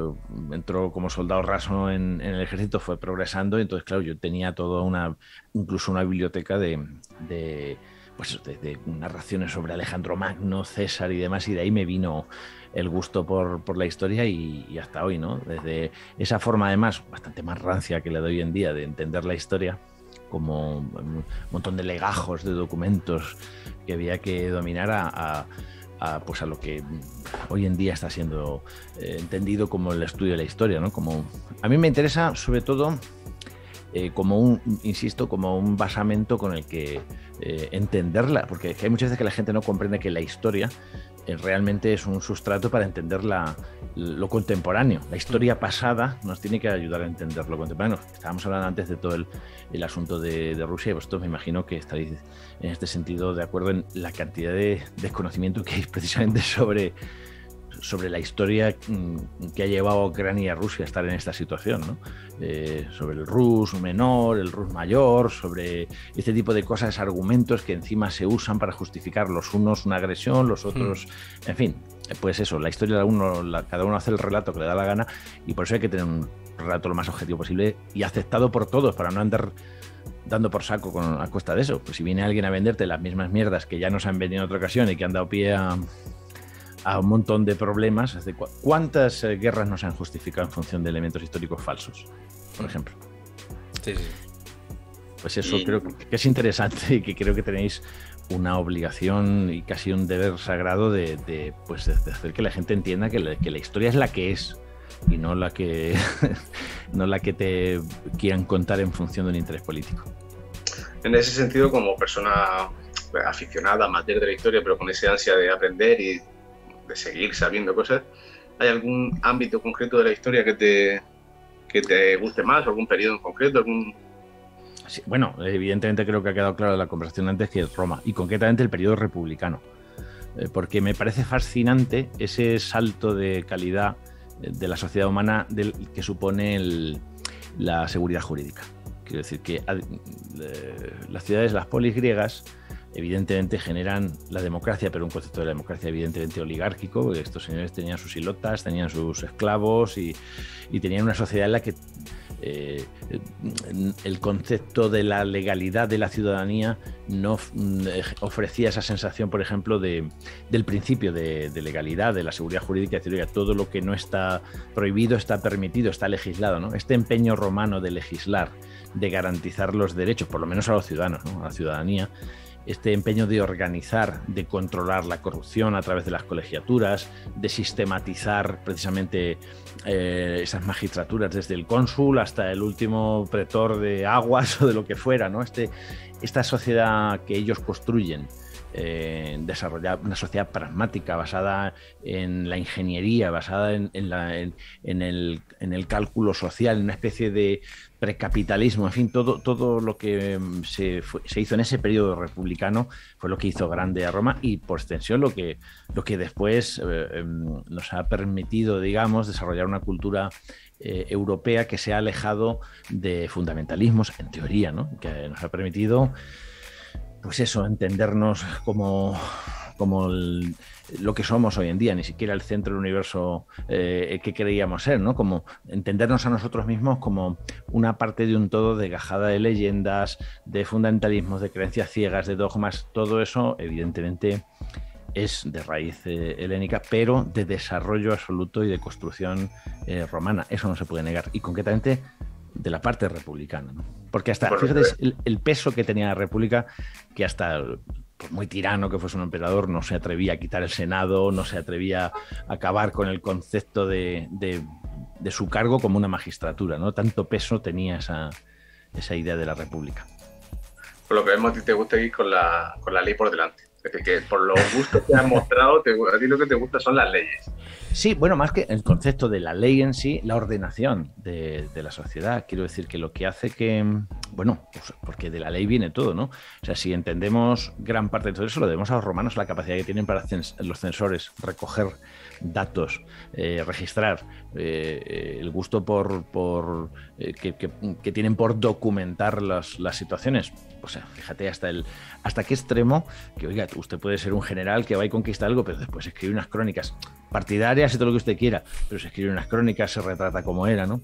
entró como soldado raso en, el ejército, fue progresando, y entonces, claro, yo tenía toda una, incluso una biblioteca de, pues, de, narraciones sobre Alejandro Magno, César y demás, y de ahí me vino el gusto por, la historia y, hasta hoy, ¿no? Desde esa forma, además, bastante más rancia que le doy hoy en día de entender la historia, como un montón de legajos de documentos que había que dominar a a, pues a lo que hoy en día está siendo eh, entendido como el estudio de la historia. ¿no? Como, a mí me interesa sobre todo eh, como un, insisto, como un basamento con el que eh, entenderla, porque hay muchas veces que la gente no comprende que la historia eh, realmente es un sustrato para entender lo contemporáneo. La historia pasada nos tiene que ayudar a entender lo contemporáneo. Estábamos hablando antes de todo el, asunto de, de, Rusia y vosotros me imagino que estaréis en este sentido de acuerdo en la cantidad de desconocimiento que hay precisamente sobre, sobre la historia mm, que ha llevado a Ucrania y a Rusia a estar en esta situación, ¿no? Eh, sobre el Rus menor, el Rus mayor, sobre este tipo de cosas, argumentos que encima se usan para justificar los unos una agresión, los hmm. otros, en fin, pues eso, la historia de uno, cada uno hace el relato que le da la gana y por eso hay que tener un relato lo más objetivo posible y aceptado por todos para no andar dando por saco con, a costa de eso. Pues si viene alguien a venderte las mismas mierdas que ya nos han vendido en otra ocasión y que han dado pie a a un montón de problemas. ¿Cuántas eh, guerras no se han justificado en función de elementos históricos falsos, por ejemplo? Sí, Pues eso creo que es interesante y que creo que tenéis una obligación y casi un deber sagrado de, pues, de, hacer que la gente entienda que la, historia es la que es y no la que no la que te quieran contar en función de un interés político. En ese sentido, como persona eh, aficionada, materia de la historia, pero con esa ansia de aprender y de seguir sabiendo cosas, ¿hay algún ámbito concreto de la historia que te, que te guste más? ¿Algún periodo en concreto? ¿Algún Sí, bueno, evidentemente creo que ha quedado claro en la conversación antes que es Roma y concretamente el periodo republicano, eh, porque me parece fascinante ese salto de calidad eh, de la sociedad humana del, que supone la seguridad jurídica. Quiero decir que eh, las ciudades, las polis griegas, evidentemente generan la democracia, pero un concepto de la democracia evidentemente oligárquico, estos señores tenían sus hilotas, tenían sus esclavos y, tenían una sociedad en la que eh, el concepto de la legalidad de la ciudadanía no mm, eh, ofrecía esa sensación, por ejemplo, de, del principio de, legalidad, de la seguridad jurídica, es decir, todo lo que no está prohibido está permitido, está legislado, Este empeño romano de legislar, de garantizar los derechos, por lo menos a los ciudadanos, a la ciudadanía, este empeño de organizar, de controlar la corrupción a través de las colegiaturas, de sistematizar precisamente eh, esas magistraturas desde el cónsul hasta el último pretor de aguas o de lo que fuera, ¿no? Este, esta sociedad que ellos construyen. Eh, desarrollar una sociedad pragmática basada en la ingeniería, basada en, el, cálculo social, en una especie de, precapitalismo, en fin, todo, todo lo que mm, se, hizo en ese periodo republicano fue lo que hizo grande a Roma y por extensión lo que, lo que después eh, em, nos ha permitido, digamos, desarrollar una cultura eh, europea que se ha alejado de fundamentalismos, en teoría, ¿no? que nos ha permitido, pues eso, entendernos como como lo que somos hoy en día, ni siquiera el centro del universo eh, que creíamos ser, ¿no? Como entendernos a nosotros mismos como una parte de un todo de gajada de leyendas, de fundamentalismos, de creencias ciegas, de dogmas, todo eso, evidentemente es de raíz eh, helénica, pero de desarrollo absoluto y de construcción eh, romana. Eso no se puede negar. Y concretamente de la parte republicana. Porque hasta, fíjate, el, peso que tenía la República, que hasta por muy tirano que fuese un emperador, no se atrevía a quitar el Senado, no se atrevía a acabar con el concepto de, su cargo como una magistratura, ¿no? Tanto peso tenía esa, idea de la República. Por lo que vemos, a ti te gusta ir con la, ley por delante. Es decir, que por los gustos que has mostrado, a ti lo que te gusta son las leyes. Sí, bueno, más que el concepto de la ley en sí, la ordenación de, la sociedad. Quiero decir que lo que hace que, bueno, pues porque de la ley viene todo, ¿no? O sea, si entendemos gran parte de todo eso, lo debemos a los romanos la capacidad que tienen para los censores, recoger datos, eh, registrar, eh, eh, el gusto por, que, tienen por documentar las, las, situaciones. O sea, fíjate hasta el hasta qué extremo que, oiga, usted puede ser un general que va y conquista algo, pero después escribe unas crónicas partidarias y todo lo que usted quiera, pero se escribe unas crónicas, se retrata como era, ¿no?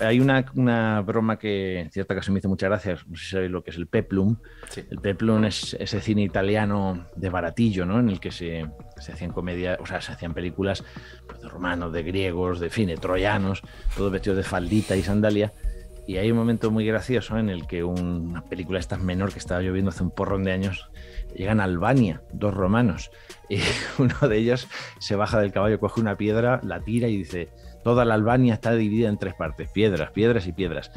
Hay una, una broma que en cierta ocasión me hizo muchas gracias, no sé si sabéis lo que es el peplum. El peplum es ese cine italiano de baratillo, ¿no? En el que se, hacían comedias, o se hacían películas pues, de romanos, de griegos, de, cine troyanos, todos vestidos de faldita y sandalia. Y hay un momento muy gracioso en el que una película estas menor que estaba lloviendo hace un porrón de años llegan a Albania, dos romanos, y uno de ellos se baja del caballo, coge una piedra, la tira y dice, toda la Albania está dividida en tres partes, piedras, piedras y piedras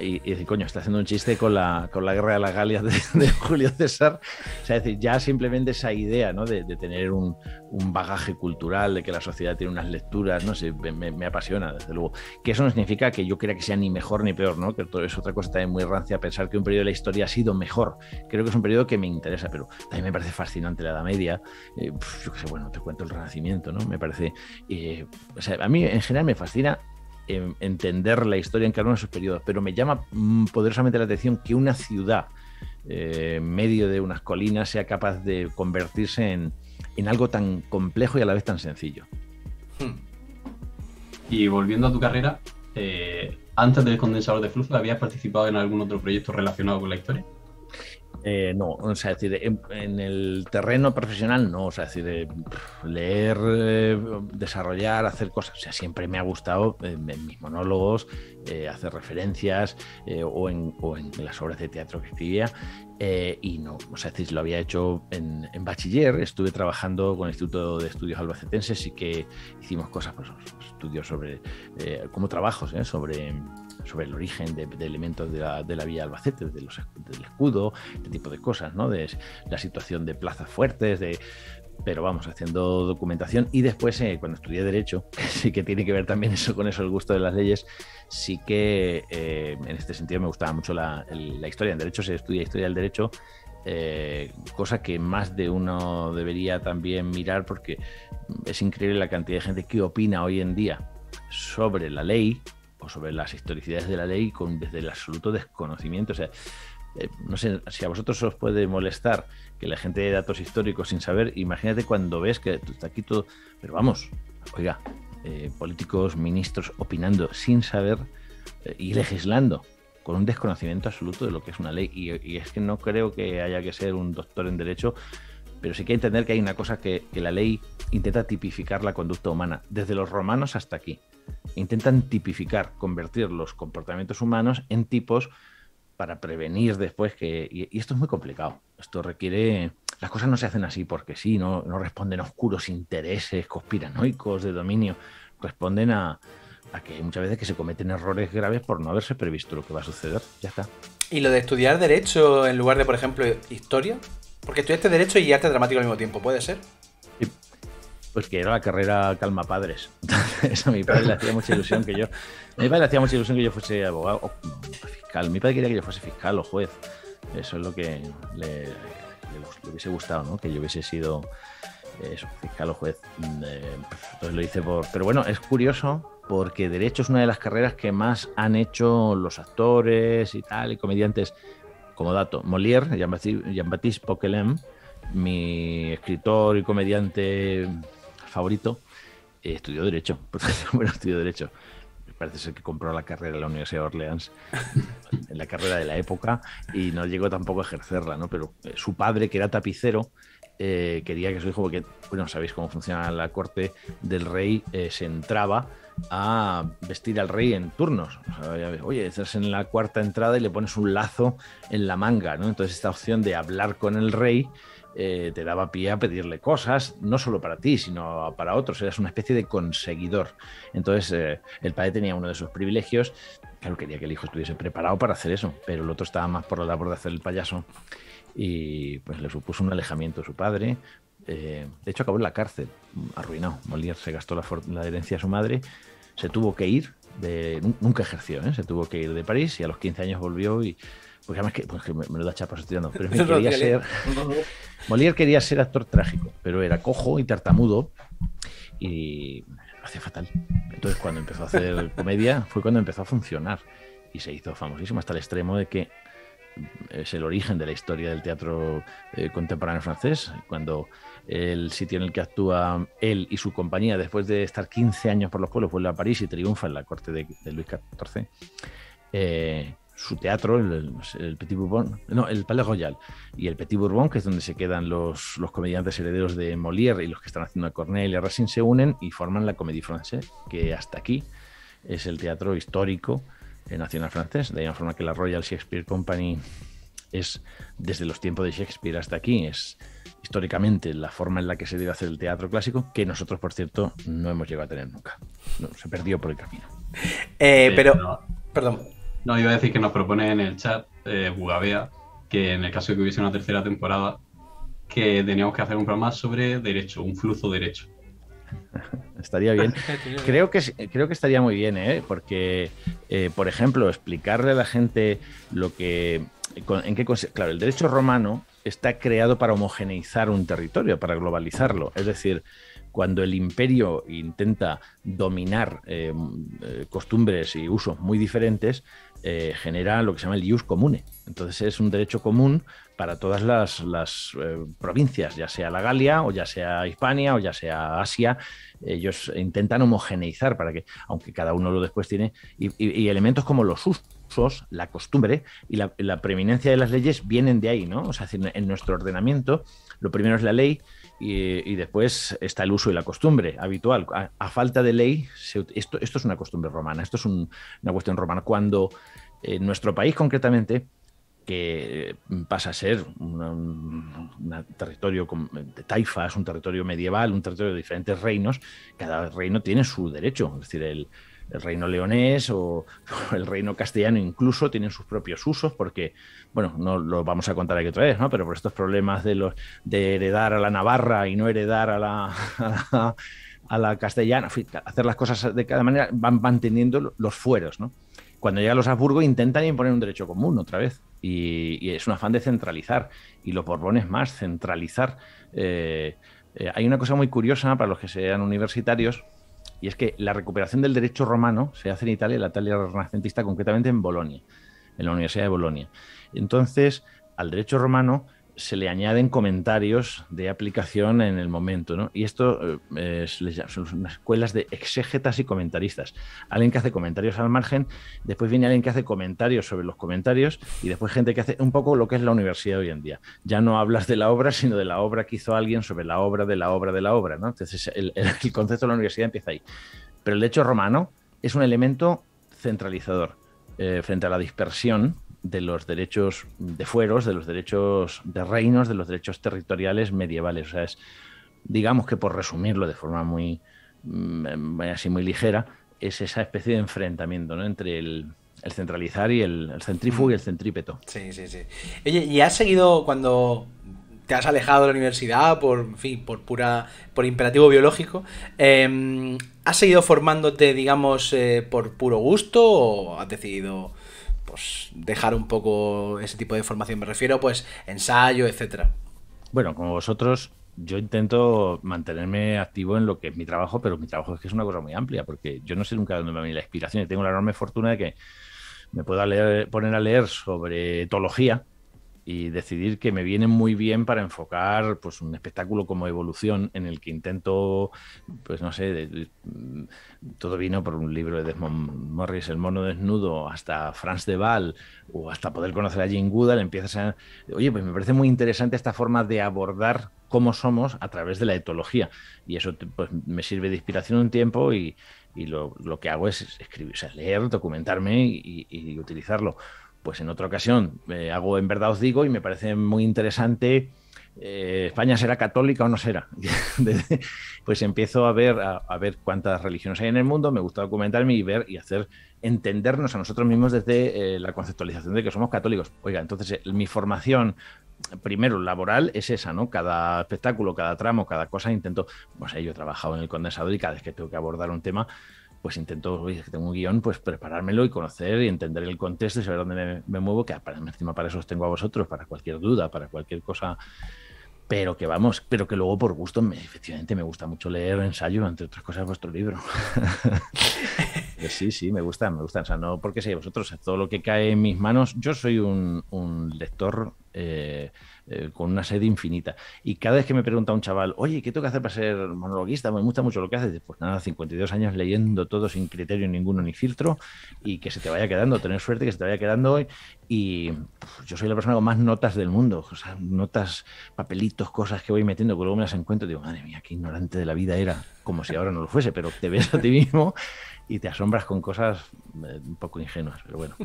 y, y, coño, está haciendo un chiste con la, con la guerra de las Galias de, Julio César. O sea, decir, ya simplemente esa idea ¿no? de, tener un, un, bagaje cultural, de que la sociedad tiene unas lecturas, no me, apasiona, desde luego. Que eso no significa que yo crea que sea ni mejor ni peor, ¿no? Que todo es otra cosa también muy rancia pensar que un periodo de la historia ha sido mejor. Creo que es un periodo que me interesa, pero también me parece fascinante la Edad Media. Eh, yo qué sé, bueno, te cuento el Renacimiento, ¿no? Me parece. Eh, o sea, a mí en general me fascina Em, entender la historia en cada uno de esos periodos, pero me llama mm, poderosamente la atención que una ciudad eh, en medio de unas colinas sea capaz de convertirse en, algo tan complejo y a la vez tan sencillo. Hmm. Y volviendo a tu carrera, eh, antes del condensador de flujo, ¿habías participado en algún otro proyecto relacionado con la historia? Eh, no, o sea, en, el terreno profesional no, o sea, decir, eh, leer, eh, desarrollar, hacer cosas. O sea, siempre me ha gustado en mis monólogos hacer referencias o en, las obras de teatro que escribía. y no, o sea, lo había hecho en, bachiller, estuve trabajando con el Instituto de Estudios Albacetenses y que hicimos cosas, pues, estudios sobre, como trabajos, sobre sobre el origen de, elementos de la, Villa Albacete, del escudo, este tipo de cosas, ¿no? De la situación de plazas fuertes, de pero vamos, haciendo documentación y después eh, cuando estudié Derecho, sí que tiene que ver también eso con eso, el gusto de las leyes, sí que eh, en este sentido me gustaba mucho la, historia. En Derecho se estudia historia del Derecho, eh, cosa que más de uno debería también mirar porque es increíble la cantidad de gente que opina hoy en día sobre la ley, ...o sobre las historicidades de la ley con, desde el absoluto desconocimiento. O sea, eh, no sé si a vosotros os puede molestar que la gente dé datos históricos sin saber, imagínate cuando ves que está aquí todo, pero vamos, oiga, eh, políticos, ministros opinando sin saber eh, y legislando con un desconocimiento absoluto de lo que es una ley. y, es que no creo que haya que ser un doctor en derecho pero sí que hay que entender que hay una cosa que, la ley intenta tipificar la conducta humana, desde los romanos hasta aquí. Intentan tipificar, convertir los comportamientos humanos en tipos para prevenir después que... Y, esto es muy complicado. Esto requiere... Las cosas no se hacen así porque sí, no, responden a oscuros intereses conspiranoicos de dominio, responden a, a que muchas veces que se cometen errores graves por no haberse previsto lo que va a suceder. Ya está. ¿Y lo de estudiar derecho en lugar de, por ejemplo, historia? Porque estudiaste Derecho y Arte Dramático al mismo tiempo, ¿puede ser? Sí. Pues que era la carrera calma padres. Entonces, a mi padre le hacía mucha ilusión que yo. mi padre hacía mucha ilusión que yo fuese abogado o fiscal. Mi padre quería que yo fuese fiscal o juez. Eso es lo que le, hubiese gustado, ¿no? Que yo hubiese sido eh, fiscal o juez. Mm, Entonces eh, pues lo hice por. Pero bueno, es curioso porque Derecho es una de las carreras que más han hecho los actores y tal, y comediantes como dato, Molière, Jean-Baptiste Poquelin, mi escritor y comediante favorito, eh, estudió Derecho. bueno, estudió Derecho. Parece ser que compró la carrera en la Universidad de Orleans, en la carrera de la época, y no llegó tampoco a ejercerla, ¿no? Pero eh, su padre, que era tapicero, quería eh, que su hijo, porque no sabéis cómo funciona la corte del rey, eh, se entraba a vestir al rey en turnos. oye, estás en la cuarta entrada y le pones un lazo en la manga, ¿no? Entonces esta opción de hablar con el rey eh, te daba pie a pedirle cosas, no solo para ti, sino para otros. Eras una especie de conseguidor. Entonces el padre tenía uno de sus privilegios. Claro, quería que el hijo estuviese preparado para hacer eso, pero el otro estaba más por la labor de hacer el payaso y pues le supuso un alejamiento a su padre. Eh, de hecho, acabó en la cárcel, arruinado. Molière se gastó la, herencia de su madre, se tuvo que ir, de, nunca ejerció, ¿eh? se tuvo que ir de París y a los 15 años volvió y... pues además que, pues que me, lo da chapas estudiando pero me quería ser... Molière quería ser actor trágico, pero era cojo y tartamudo y lo hacía fatal. Entonces cuando empezó a hacer comedia fue cuando empezó a funcionar y se hizo famosísimo hasta el extremo de que es el origen de la historia del teatro eh, contemporáneo francés, cuando el sitio en el que actúa él y su compañía, después de estar 15 años por los pueblos, vuelve a París y triunfa en la corte de, Luis XIV. Eh, su teatro, el, Petit Bourbon, no, el Palais Royal y el Petit Bourbon, que es donde se quedan los, comediantes herederos de Molière y los que están haciendo a Corneille y a Racine, se unen y forman la Comédie Française, que hasta aquí es el teatro histórico eh, nacional francés. De la forma que la Royal Shakespeare Company es desde los tiempos de Shakespeare hasta aquí, es históricamente la forma en la que se debe hacer el teatro clásico, que nosotros, por cierto, no hemos llegado a tener nunca. No, se perdió por el camino. Eh, eh, pero, perdón. No, iba a decir que nos propone en el chat, Bugabea, que en el caso de que hubiese una tercera temporada, que teníamos que hacer un programa sobre derecho, un flujo derecho. estaría bien. Creo que, creo que estaría muy bien, ¿eh? porque, eh, por ejemplo, explicarle a la gente lo que. En qué, claro, el derecho romano está creado para homogeneizar un territorio, para globalizarlo. Es decir, cuando el imperio intenta dominar eh, eh, costumbres y usos muy diferentes, genera lo que se llama el ius comune. Entonces es un derecho común para todas las, eh, provincias, ya sea la Galia o ya sea Hispania o ya sea Asia. Ellos intentan homogeneizar para que, aunque cada uno lo después tiene, y, elementos como los usos, la costumbre y la, preeminencia de las leyes vienen de ahí, ¿no? O sea, en nuestro ordenamiento lo primero es la ley y, después está el uso y la costumbre habitual. A, falta de ley, esto, es una costumbre romana, esto es una cuestión romana. Cuando en eh, nuestro país concretamente que eh, pasa a ser un territorio de taifas, un territorio medieval, un territorio de diferentes reinos, cada reino tiene su derecho, es decir, el, reino leonés o, el reino castellano incluso tienen sus propios usos porque, bueno, no lo vamos a contar aquí otra vez, ¿no? Pero por estos problemas de, los, de heredar a la Navarra y no heredar a la, a la, castellana, hacer las cosas de cada manera, van, manteniendo los fueros, ¿no? Cuando llegan los Habsburgo intentan imponer un derecho común otra vez. Y, es un afán de centralizar. Y los Borbones más, centralizar. Eh, eh, hay una cosa muy curiosa para los que sean universitarios, y es que la recuperación del derecho romano se hace en Italia, en la Italia renacentista, concretamente en Bolonia, en la Universidad de Bolonia. Entonces, al derecho romano se le añaden comentarios de aplicación en el momento, ¿no? Y esto eh, eh, son escuelas de exégetas y comentaristas. Alguien que hace comentarios al margen, después viene alguien que hace comentarios sobre los comentarios y después gente que hace un poco lo que es la universidad hoy en día. Ya no hablas de la obra, sino de la obra que hizo alguien sobre la obra de la obra de la obra, ¿no? Entonces el, concepto de la universidad empieza ahí. Pero el hecho romano es un elemento centralizador eh, frente a la dispersión de los derechos de fueros, de los derechos de reinos, de los derechos territoriales medievales. O sea, es, digamos que por resumirlo de forma muy, mm, eh, así muy ligera, es esa especie de enfrentamiento ¿no? entre el, centralizar y el, centrífugo y el mm. centrípeto. Sí, sí, sí. Oye, ¿y has seguido cuando te has alejado de la universidad por, fin, por pura, por imperativo biológico? Em, ¿Has seguido formándote, digamos, eh, por puro gusto o has decidido pues, dejar un poco ese tipo de información. Me refiero, pues, ensayo, etcétera. Bueno, como vosotros, yo intento mantenerme activo en lo que es mi trabajo, pero mi trabajo es que es una cosa muy amplia, porque yo no sé nunca dónde me venir la inspiración. Y tengo la enorme fortuna de que me pueda leer, poner a leer sobre etología y decidir que me viene muy bien para enfocar pues, un espectáculo como Evolución en el que intento, pues no sé, mm, todo vino por un libro de Desmond Morris, El mono desnudo, hasta Franz de Waal o hasta poder conocer a Jim Goodall, empiezas a... Oye, pues me parece muy interesante esta forma de abordar cómo somos a través de la etología y eso pues, me sirve de inspiración un tiempo y, lo, que hago es escribir, o sea, leer, documentarme y utilizarlo pues en otra ocasión hago eh, en verdad os digo y me parece muy interesante. Eh, España será católica o no será. pues empiezo a ver, a, ver cuántas religiones hay en el mundo, me gusta documentarme y ver y hacer entendernos a nosotros mismos desde eh, la conceptualización de que somos católicos. Oiga, entonces mi formación primero laboral es esa, ¿no? Cada espectáculo, cada tramo, cada cosa intento, pues ahí yo he trabajado en el condensador y cada vez que tengo que abordar un tema, pues intento, que tengo un guión, pues preparármelo y conocer y entender el contexto y saber dónde me, muevo, que para, encima para eso os tengo a vosotros, para cualquier duda, para cualquier cosa, pero que vamos, pero que luego por gusto, efectivamente me gusta mucho leer ensayo, entre otras cosas, vuestro libro. sí, sí, me gusta, me gusta, o sea, no porque sea vosotros, todo lo que cae en mis manos, yo soy un, un lector... Eh, eh, con una sed infinita. Y cada vez que me pregunta un chaval, oye, ¿qué tengo que hacer para ser monologuista? Me gusta mucho lo que haces. Pues nada, 52 años leyendo todo sin criterio ninguno ni filtro y que se te vaya quedando, tener suerte que se te vaya quedando. hoy. y pues, yo soy la persona con más notas del mundo, o sea, notas, papelitos, cosas que voy metiendo, que luego me las encuentro y digo, madre mía, qué ignorante de la vida era, como si ahora no lo fuese, pero te ves a ti mismo y te asombras con cosas eh, un poco ingenuas, pero bueno.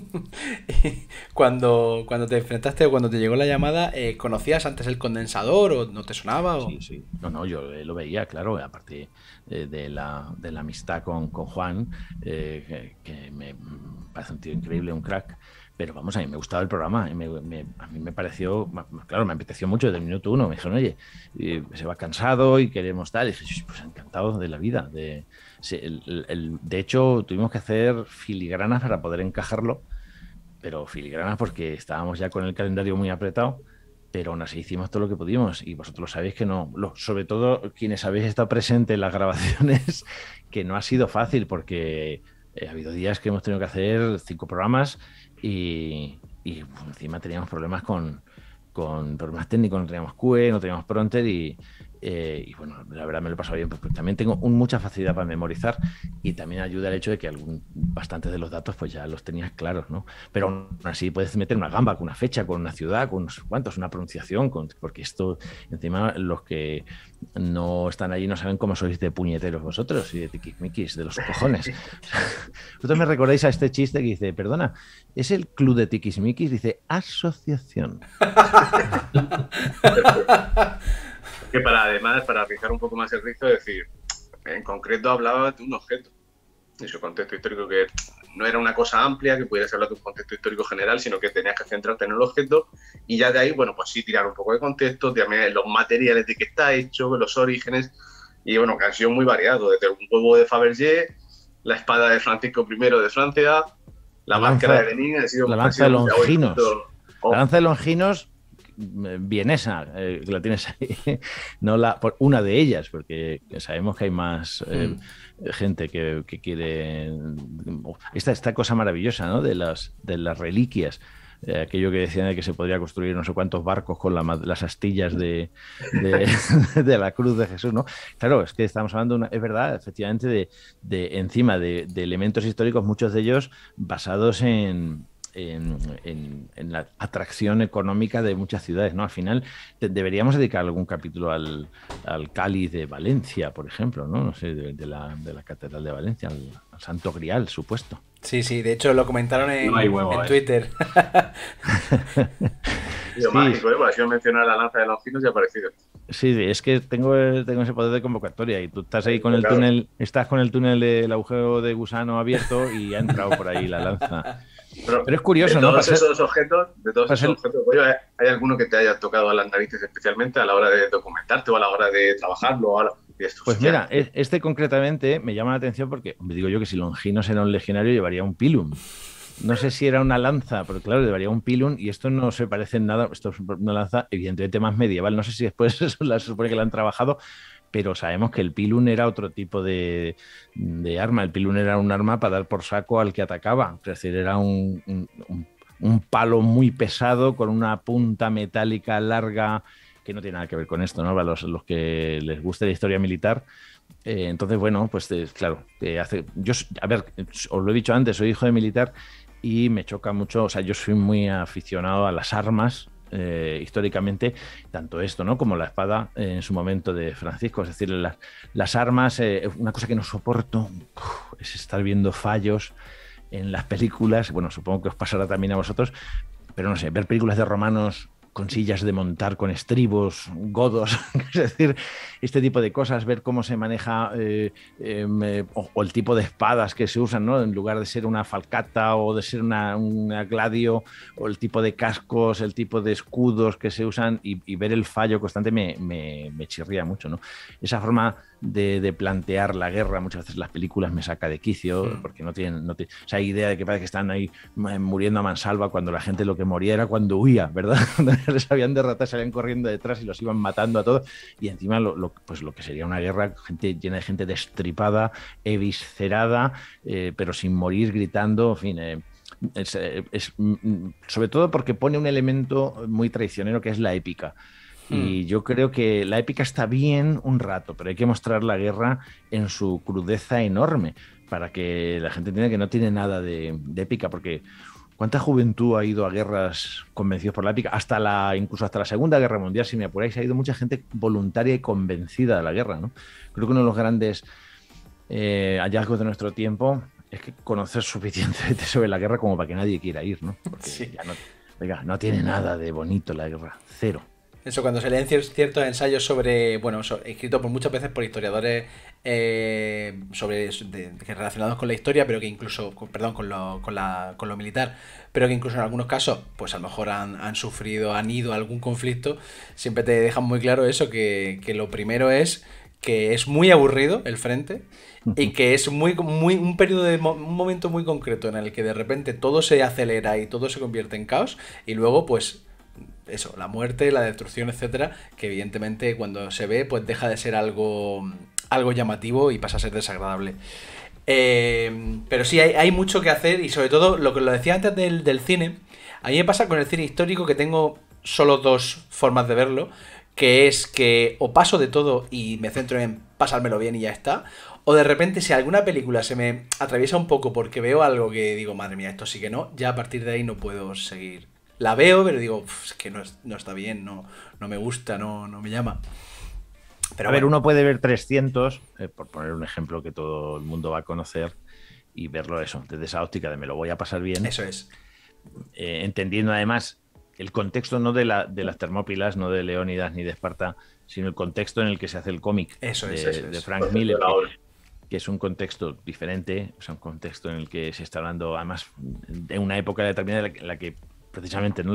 cuando, cuando te enfrentaste o cuando te llegó la llamada, eh, ¿conocías antes el condensador o no te sonaba? Sí, sí. No, no, yo eh, lo veía, claro, aparte de, la, de la amistad con, con Juan, que, me parece un tío increíble, un crack. Pero vamos, a mí me gustaba el programa, a mí me pareció, claro, me apeteció mucho desde el minuto uno, me dijeron, oye, se va cansado y queremos tal, y dije, pues encantado de la vida, de, de hecho, tuvimos que hacer filigranas para poder encajarlo, pero filigranas porque estábamos ya con el calendario muy apretado, pero aún así hicimos todo lo que pudimos y vosotros sabéis que no, sobre todo quienes habéis estado presentes en las grabaciones, que no ha sido fácil porque eh, ha habido días que hemos tenido que hacer cinco programas y, encima teníamos problemas con, con problemas técnicos, no teníamos QE, no teníamos pronter y, eh, y bueno, la verdad me lo he pasado bien, porque pues, también tengo mucha facilidad para memorizar y también ayuda el hecho de que algún, bastantes de los datos pues ya los tenías claros, ¿no? Pero aún así puedes meter una gamba con una fecha, con una ciudad, con unos cuantos, una pronunciación, con, porque esto, encima los que no están allí no saben cómo sois de puñeteros vosotros y de tiquismiquis, de los cojones. vosotros me recordáis a este chiste que dice, perdona, ¿es el club de tiquismiquis? Dice, asociación. que para además, para rizar un poco más el rizo, decir, en concreto hablaba de un objeto y su contexto histórico que no era una cosa amplia, que pudieras hablar de un contexto histórico general, sino que tenías que centrarte en el objeto y ya de ahí, bueno, pues sí, tirar un poco de contexto, también los materiales de que está hecho, los orígenes, y bueno, que han sido muy variados, desde un huevo de Fabergé, la espada de Francisco I de Francia, la, máscara de benin ha sido la lanza de Longinos. La lanza de Longinos vienesa, esa eh, que la tienes ahí, no la, una de ellas, porque sabemos que hay más eh, hmm. gente que, quiere... Esta, esta cosa maravillosa, ¿no? De las, de las reliquias eh, aquello que decían de que se podría construir no sé cuántos barcos con las astillas de, de, la cruz de Jesús, ¿no? Claro, es que estamos hablando, una, es verdad, efectivamente, de, de encima de, elementos históricos, muchos de ellos basados en, en, la atracción económica de muchas ciudades, ¿no? Al final deberíamos dedicar algún capítulo al, al Cáliz de Valencia, por ejemplo, ¿no? No sé, de, la, de la, Catedral de Valencia, al, Santo Grial, supuesto. Sí, sí, de hecho lo comentaron en, Twitter. sí. la lanza de los finos y Sí, es que tengo, tengo ese poder de convocatoria y tú estás ahí con el túnel, estás con el túnel del agujero de gusano abierto y ha entrado por ahí la lanza. Pero, es curioso, ¿no? esos de todos esos objetos, ¿hay alguno que te haya tocado a las narices especialmente a la hora de documentarte o a la hora de trabajarlo? Pues mira, este concretamente me llama la atención porque me digo yo que si Longinos era un legionario llevaría un pilum. No sé si era una lanza, pero claro, llevaría un pilum y esto no se parece en nada. Esto es una lanza evidentemente más medieval. No sé si después eso supone que la han trabajado, pero sabemos que el pilun era otro tipo de, arma. El pilun era un arma para dar por saco al que atacaba, es decir, era un, un, palo muy pesado con una punta metálica larga que no tiene nada que ver con esto, ¿no? Para los, los que les guste la historia militar. Eh, entonces, bueno, pues eh, claro, eh, hace, yo, a ver, os lo he dicho antes, soy hijo de militar y me choca mucho, o sea, yo soy muy aficionado a las armas, eh, históricamente tanto esto, ¿no? Como la espada en su momento de Francisco, es decir, las, las armas, eh, una cosa que no soporto es estar viendo fallos en las películas, bueno, supongo que os pasará también a vosotros, pero no sé, ver películas de romanos con sillas de montar, con estribos, godos, es decir, este tipo de cosas, ver cómo se maneja eh, em, eh, o, el tipo de espadas que se usan, ¿no? En lugar de ser una falcata o de ser una, gladio, o el tipo de cascos, el tipo de escudos que se usan y, ver el fallo constante me, me chirría mucho, ¿no? Esa forma de, plantear la guerra. Muchas veces las películas me saca de quicio, porque no tienen, no tienen, esa idea de que parece que están ahí eh, muriendo a mansalva cuando la gente lo que moría era cuando huía, ¿verdad? les habían derrotado, salían corriendo detrás y los iban matando a todos. Y encima lo, pues lo que sería una guerra gente, llena de gente destripada, eviscerada, eh, pero sin morir, gritando, en fin. Eh, mm, mm, sobre todo porque pone un elemento muy traicionero que es la épica. Mm. Y yo creo que la épica está bien un rato, pero hay que mostrar la guerra en su crudeza enorme para que la gente entienda que no tiene nada de, épica, porque ¿cuánta juventud ha ido a guerras convencidos por la épica? Hasta la, incluso hasta la Segunda Guerra Mundial, si me apuráis, ha ido mucha gente voluntaria y convencida de la guerra. ¿no? Creo que uno de los grandes eh, hallazgos de nuestro tiempo es conocer suficientemente sobre la guerra como para que nadie quiera ir, ¿no? Porque no tiene nada de bonito la guerra, cero. Eso, cuando se leen ciertos ensayos sobre, bueno, escritos por muchas veces por historiadores eh, sobre, relacionados con la historia, pero que incluso, perdón, con lo, militar, pero que incluso en algunos casos, pues a lo mejor han, sufrido, han ido a algún conflicto, siempre te dejan muy claro eso, que, lo primero es que es muy aburrido el frente y que es muy, muy un periodo de un momento muy concreto en el que de repente todo se acelera y todo se convierte en caos y luego pues eso, la muerte, la destrucción, etcétera, que evidentemente cuando se ve, pues deja de ser algo, algo llamativo y pasa a ser desagradable. Eh, pero sí, hay, mucho que hacer y sobre todo lo que lo decía antes del, del cine, a mí me pasa con el cine histórico que tengo solo dos formas de verlo, que es que o paso de todo y me centro en pasármelo bien y ya está, o de repente si alguna película se me atraviesa un poco porque veo algo que digo, madre mía, esto sí que no, ya a partir de ahí no puedo seguir la veo, pero digo, es que no, está bien, no, no me gusta, no, no me llama. Pero a ver, uno puede ver 300, eh, por poner un ejemplo que todo el mundo va a conocer, y verlo eso, desde esa óptica de me lo voy a pasar bien. Eso es. Eh, entendiendo además el contexto no de, la, de las Termópilas, no de Leónidas ni de Esparta, sino el contexto en el que se hace el cómic eso de, es, de Frank pues Miller, que, es un contexto diferente, es un contexto en el que se está hablando además de una época determinada en la que precisamente ¿no?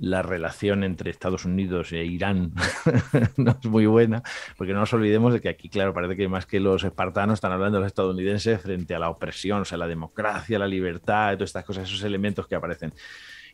la, relación entre Estados Unidos e Irán no es muy buena, porque no nos olvidemos de que aquí, claro, parece que más que los espartanos están hablando los estadounidenses frente a la opresión, o sea, la democracia, la libertad, todas estas cosas, esos elementos que aparecen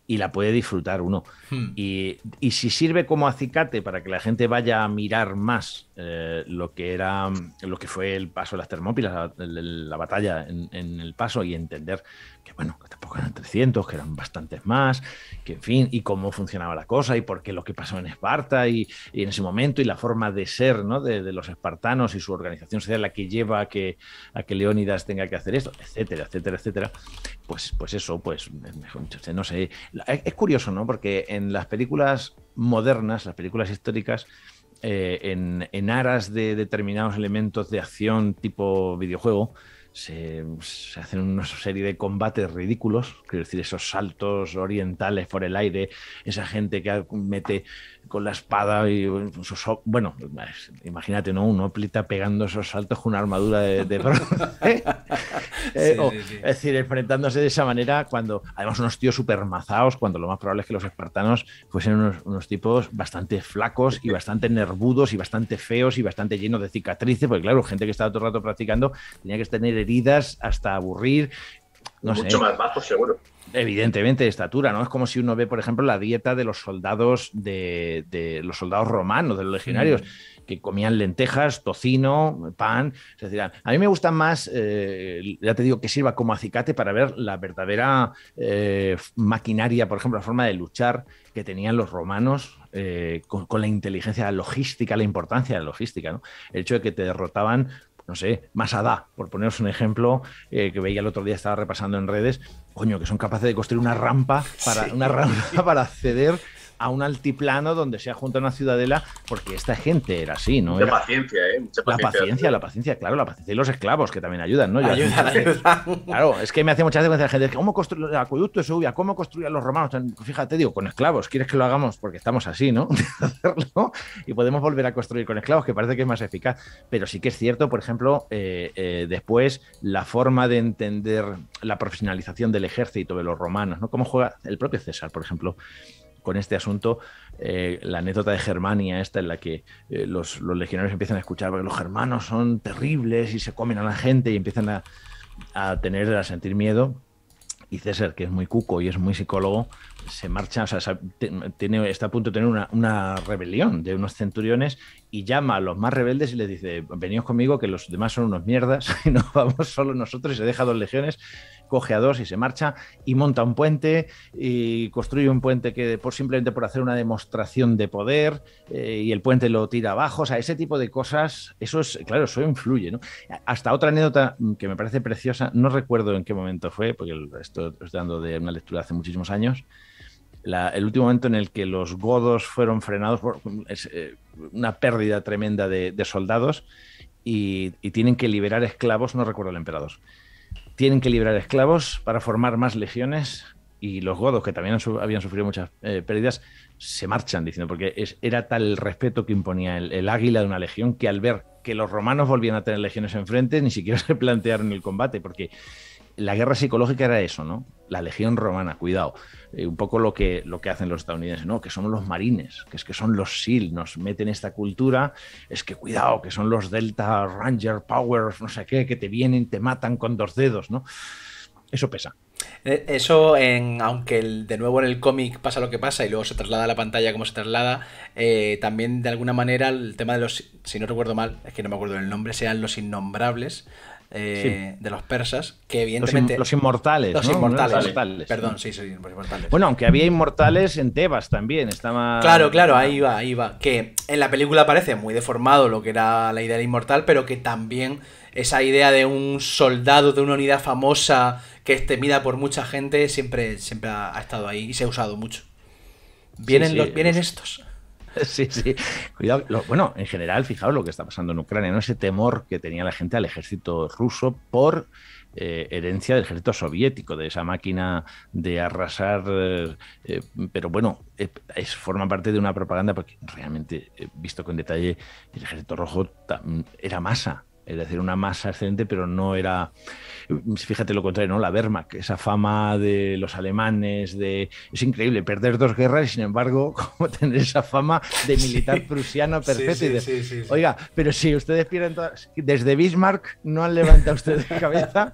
y la puede disfrutar uno. Hmm. Y, si sirve como acicate para que la gente vaya a mirar más eh, lo que era lo que fue el paso de las Termópilas, la, batalla en, el paso y entender que bueno, que tampoco eran 300, que eran bastantes más, que en fin, y cómo funcionaba la cosa y por qué lo que pasó en Esparta y, en ese momento y la forma de ser ¿no? de, los espartanos y su organización social la que lleva a que, Leónidas tenga que hacer esto, etcétera, etcétera, etcétera. Pues, pues eso, pues, no sé, es curioso, ¿no? Porque en las películas modernas, las películas históricas, eh, en, aras de determinados elementos de acción tipo videojuego, se, hacen una serie de combates ridículos, quiero decir, esos saltos orientales por el aire, esa gente que mete con la espada y bueno, imagínate, ¿no? Un óplita pegando esos saltos con una armadura de, de ¿eh? Eh, Es decir, enfrentándose de esa manera cuando, además unos tíos súper cuando lo más probable es que los espartanos fuesen unos, unos, tipos bastante flacos y bastante nervudos y bastante feos y bastante llenos de cicatrices, porque claro, gente que estaba todo el rato practicando tenía que tener heridas hasta aburrir mucho más bajo, seguro. Evidentemente, de estatura, ¿no? Es como si uno ve, por ejemplo, la dieta de los soldados de, los soldados romanos, de los legionarios, mm. que comían lentejas, tocino, pan. a mí me gusta más, eh, ya te digo, que sirva como acicate para ver la verdadera eh, maquinaria, por ejemplo, la forma de luchar que tenían los romanos eh, con, la inteligencia logística, la importancia de la logística, ¿no? El hecho de que te derrotaban no sé, Masada, por poneros un ejemplo, eh, que veía el otro día, estaba repasando en redes, coño, que son capaces de construir una rampa para, una rampa para acceder a un altiplano donde se ha a una ciudadela, porque esta gente era así, ¿no? ¿eh? La paciencia, ¿eh? La paciencia, la paciencia, claro, la paciencia. Y los esclavos, que también ayudan, ¿no? Claro, es que me hace mucha gracia la gente, ¿cómo construye el acueducto de ¿Cómo construían los romanos? Fíjate, digo, con esclavos, ¿quieres que lo hagamos? Porque estamos así, ¿no? y podemos volver a construir con esclavos, que parece que es más eficaz. Pero sí que es cierto, por ejemplo, eh, eh, después la forma de entender la profesionalización del ejército de los romanos, ¿no? Cómo juega el propio César, por ejemplo con este asunto, eh, la anécdota de Germania, esta en la que eh, los, legionarios empiezan a escuchar que los germanos son terribles y se comen a la gente y empiezan a, tener, a sentir miedo. Y César, que es muy cuco y es muy psicólogo, se marcha, o sea, tiene, está a punto de tener una, rebelión de unos centuriones y llama a los más rebeldes y les dice, veníos conmigo que los demás son unos mierdas y no vamos solo nosotros y se deja dos legiones coge a dos y se marcha y monta un puente y construye un puente que por, simplemente por hacer una demostración de poder eh, y el puente lo tira abajo, o sea, ese tipo de cosas, eso es, claro, eso influye, ¿no? Hasta otra anécdota que me parece preciosa, no recuerdo en qué momento fue, porque esto estoy dando de una lectura hace muchísimos años, el último momento en el que los godos fueron frenados por eh, una pérdida tremenda de, soldados y, y, tienen que liberar esclavos, no recuerdo el emperador tienen que liberar esclavos para formar más legiones y los godos, que también habían sufrido muchas eh, pérdidas, se marchan diciendo, porque era tal el respeto que imponía el, el, águila de una legión que al ver que los romanos volvían a tener legiones enfrente, ni siquiera se plantearon el combate, porque la guerra psicológica era eso, ¿no? La legión romana, cuidado. Eh, un poco lo que, lo que hacen los estadounidenses, ¿no? Que son los marines, que es que son los SEAL, nos meten esta cultura, es que cuidado, que son los Delta Ranger Powers, no sé qué, que te vienen, te matan con dos dedos, ¿no? Eso pesa. E, eso, en, aunque de nuevo en el cómic pasa lo que pasa y luego se traslada a la pantalla como se traslada, eh, también de alguna manera el tema de los, si no recuerdo mal, es que no me acuerdo el nombre, sean los innombrables, eh, de los persas, que evidentemente... Los, inmortales. Los inmortales. Perdón, sí, los inmortales. Bueno, aunque había inmortales en Tebas también, estaba... Claro, claro, ahí va, ahí va. Que en la película aparece muy deformado lo que era la idea del inmortal, pero que también esa idea de un soldado de una unidad famosa que es temida por mucha gente siempre, siempre ha, estado ahí y se ha usado mucho. Vienen, los, vienen estos. sí, sí. Cuidado. bueno, en general, fijaos lo que está pasando en Ucrania, ¿no? Ese temor que tenía la gente al ejército ruso por eh, herencia del ejército soviético, de esa máquina de arrasar, eh, eh, pero bueno, es, forma parte de una propaganda porque realmente, visto con detalle, el ejército rojo era masa es decir, una masa excelente, pero no era, fíjate lo contrario, ¿no? La Wehrmacht, esa fama de los alemanes, de es increíble perder dos guerras y sin embargo como tener esa fama de militar prusiano perfecto. Oiga, pero si ustedes pierden desde Bismarck no han levantado ustedes cabeza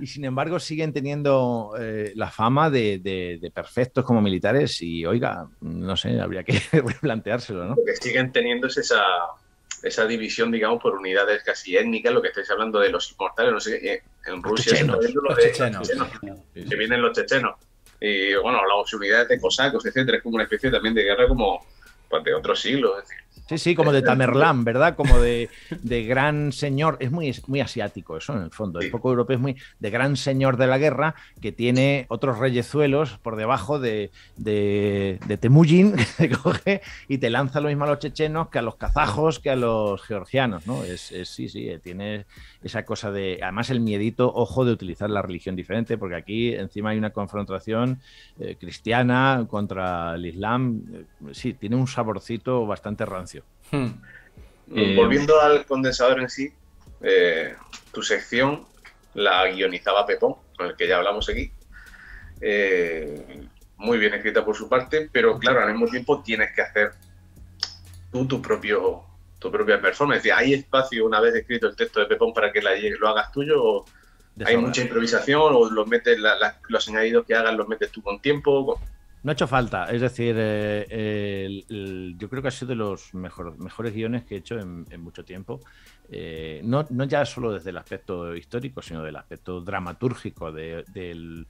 y sin embargo siguen teniendo eh, la fama de, perfectos como militares y oiga, no sé, habría que replanteárselo, ¿no? que siguen teniendo esa esa división, digamos, por unidades casi étnicas, lo que estáis hablando de los inmortales, no sé, eh, en Rusia se que vienen los chechenos. Y bueno, la unidades de cosacos, etcétera, es como una especie también de guerra como pues, de otros siglo es Sí, sí, como de Tamerlán, ¿verdad? Como de, gran señor, es muy, muy asiático eso en el fondo, el poco europeo es muy de gran señor de la guerra que tiene otros reyezuelos por debajo de, de, Temujin que coge y te lanza lo mismo a los chechenos que a los kazajos, que a los georgianos, ¿no? Es, sí, sí, eh, tiene esa cosa de, además el miedito, ojo, de utilizar la religión diferente, porque aquí encima hay una confrontación eh, cristiana contra el Islam, eh, sí, tiene un saborcito bastante rancio. Hmm. Eh, eh, volviendo al condensador en sí, eh, tu sección la guionizaba Pepón, con el que ya hablamos aquí. muy bien escrita por su parte, pero claro, al mismo tiempo tienes que hacer tú tu propio tu propia performance. ¿hay espacio una vez escrito el texto de Pepón para que lo hagas tuyo? ¿Hay mucha improvisación? ¿O los metes añadidos que hagas los metes tú con tiempo? No ha hecho falta, es decir, eh, yo creo que ha sido de los mejores guiones que he hecho en, mucho tiempo, eh, no, ya solo desde el aspecto histórico, sino del aspecto dramatúrgico del,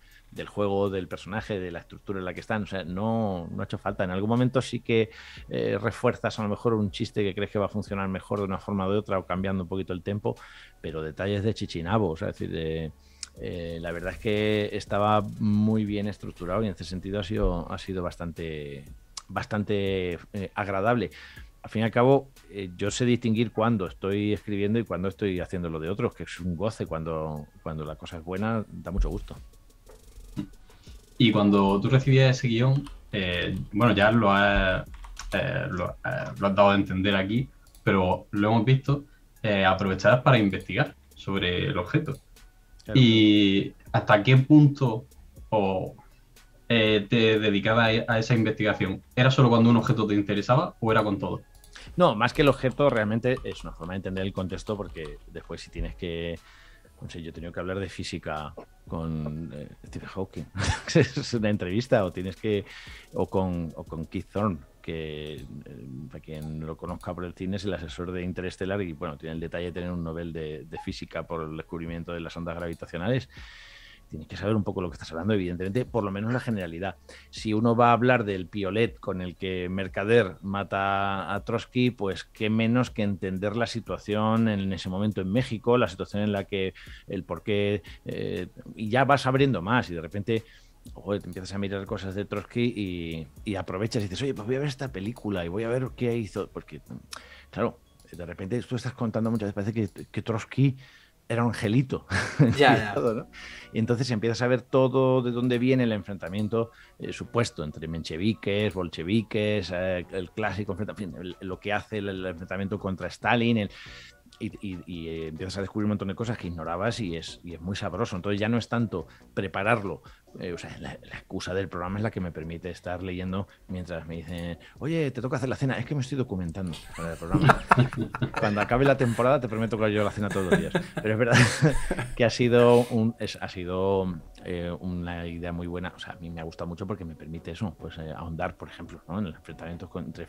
juego, del personaje, de la estructura en la que están, o sea, no, no ha hecho falta. En algún momento sí que eh, refuerzas a lo mejor un chiste que crees que va a funcionar mejor de una forma o de otra o cambiando un poquito el tiempo, pero detalles de chichinabos, es decir, de eh, la verdad es que estaba muy bien estructurado y en ese sentido ha sido, ha sido bastante, bastante eh, agradable. Al fin y al cabo, eh, yo sé distinguir cuándo estoy escribiendo y cuándo estoy haciendo lo de otros, que es un goce cuando, cuando la cosa es buena, da mucho gusto. Y cuando tú recibías ese guión, bueno, ya lo has, lo, dado a entender aquí, pero lo hemos visto, aprovechar para investigar sobre el objeto. Y hasta qué punto o, eh, te dedicaba e, a esa investigación. ¿Era solo cuando un objeto te interesaba o era con todo? No, más que el objeto realmente es una forma de entender el contexto porque después si tienes que... No sé, yo he tenido que hablar de física con eh, Stephen Hawking. es una entrevista o tienes que... O con, o con Keith Thorne que eh, para quien lo conozca por el cine es el asesor de Interestelar y bueno, tiene el detalle de tener un Nobel de, física por el descubrimiento de las ondas gravitacionales tienes que saber un poco lo que estás hablando, evidentemente, por lo menos la generalidad. Si uno va a hablar del piolet con el que Mercader mata a Trotsky, pues qué menos que entender la situación en ese momento en México, la situación en la que el por qué, eh, y ya vas abriendo más y de repente te empiezas a mirar cosas de Trotsky y, aprovechas y dices, oye, pues voy a ver esta película y voy a ver qué hizo. Porque, claro, de repente tú estás contando muchas veces, parece que, Trotsky era un angelito. Ya, ya. Y entonces empiezas a ver todo de dónde viene el enfrentamiento eh, supuesto entre mencheviques, bolcheviques, eh, el clásico enfrentamiento, lo que hace el, enfrentamiento contra Stalin, y, eh, empiezas a descubrir un montón de cosas que ignorabas y es, y es muy sabroso. Entonces ya no es tanto prepararlo eh, la, excusa del programa es la que me permite estar leyendo mientras me dicen, oye, te toca hacer la cena, es que me estoy documentando para el programa. Cuando acabe la temporada te prometo que yo la cena todos los días. Pero es verdad que ha sido, un, ha sido eh, una idea muy buena, o sea, a mí me ha gustado mucho porque me permite eso, pues eh, ahondar, por ejemplo, en los enfrentamientos entre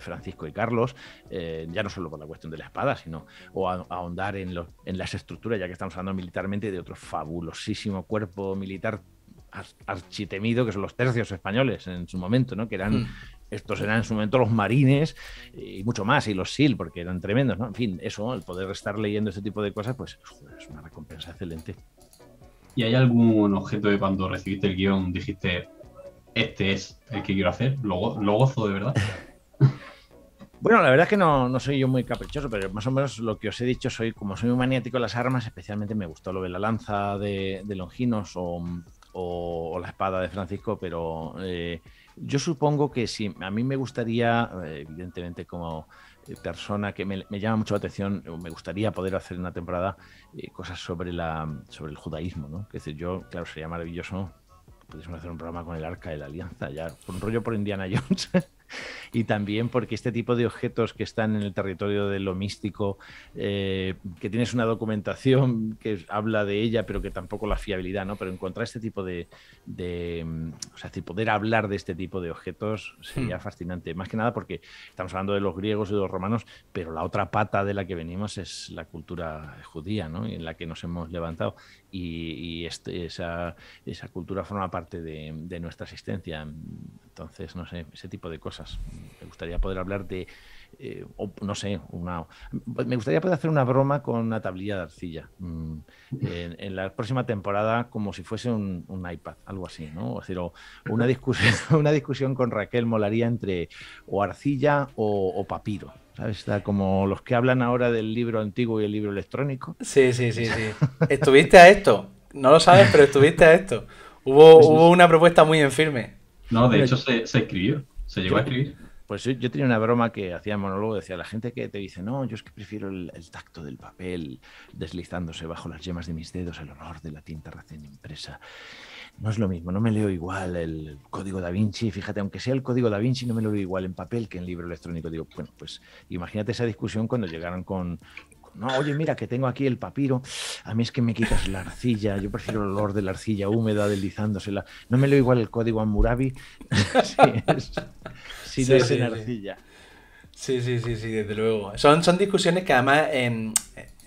Francisco y Carlos, ya no solo por la cuestión de la espada, sino o ahondar en, en las estructuras, ya que estamos hablando militarmente de otro fabulosísimo cuerpo militar architemido que son los tercios españoles en su momento, ¿no? Que eran, mm. estos eran en su momento los marines y mucho más, y los SIL, porque eran tremendos, ¿no? En fin, eso, el poder estar leyendo este tipo de cosas, pues es una recompensa excelente. ¿Y hay algún objeto de cuando recibiste el guión dijiste, este es el que quiero hacer? ¿Lo, gozo de verdad? Bueno, la verdad es que no, soy yo muy caprichoso, pero más o menos lo que os he dicho, soy como soy un maniático de las armas, especialmente me gustó lo de la lanza de Longinos o, o, la espada de Francisco, pero eh, yo supongo que sí, a mí me gustaría, eh, evidentemente como eh, persona que me, llama mucho la atención, me gustaría poder hacer una temporada cosas sobre, la, sobre el judaísmo, ¿no? Que es yo, claro, sería maravilloso pudiésemos hacer un programa con el Arca de la Alianza, ya, un rollo por Indiana Jones. y también porque este tipo de objetos que están en el territorio de lo místico, eh, que tienes una documentación que habla de ella, pero que tampoco la fiabilidad, ¿no? Pero encontrar este tipo de, mm, o sea, poder hablar de este tipo de objetos sería hmm. fascinante. Más que nada porque estamos hablando de los griegos y de los romanos, pero la otra pata de la que venimos es la cultura judía, ¿no? En la que nos hemos levantado y, este, esa, esa, cultura forma parte de, nuestra existencia. Entonces, no sé, ese tipo de cosas. Me gustaría poder hablar de, eh, no sé, una, me gustaría poder hacer una broma con una tablilla de arcilla mm, en, la próxima temporada como si fuese un, iPad, algo así, ¿no? O, una, discusión, una discusión con Raquel molaría entre o arcilla o papiro como los que hablan ahora del libro antiguo y el libro electrónico. Sí, sí, sí, sí. estuviste a esto. No lo sabes, pero estuviste a esto. Hubo, pues una propuesta muy en firme. No, de hecho se, escribió, se llegó a escribir. Pues yo tenía una broma que hacía monólogo, decía la gente que te dice, no, yo es que prefiero el, tacto del papel deslizándose bajo las yemas de mis dedos, el honor de la tinta recién impresa no es lo mismo, no me leo igual el código da Vinci, fíjate, aunque sea el código da Vinci, no me lo leo igual en papel que en libro electrónico. Digo, bueno, pues imagínate esa discusión cuando llegaron con, no, oye, mira que tengo aquí el papiro, a mí es que me quitas la arcilla, yo prefiero el olor de la arcilla húmeda deslizándosela, no me leo igual el código Amurabi. si, sí, no es en arcilla. Sí, sí, sí, sí, desde luego. Son, son discusiones que además... en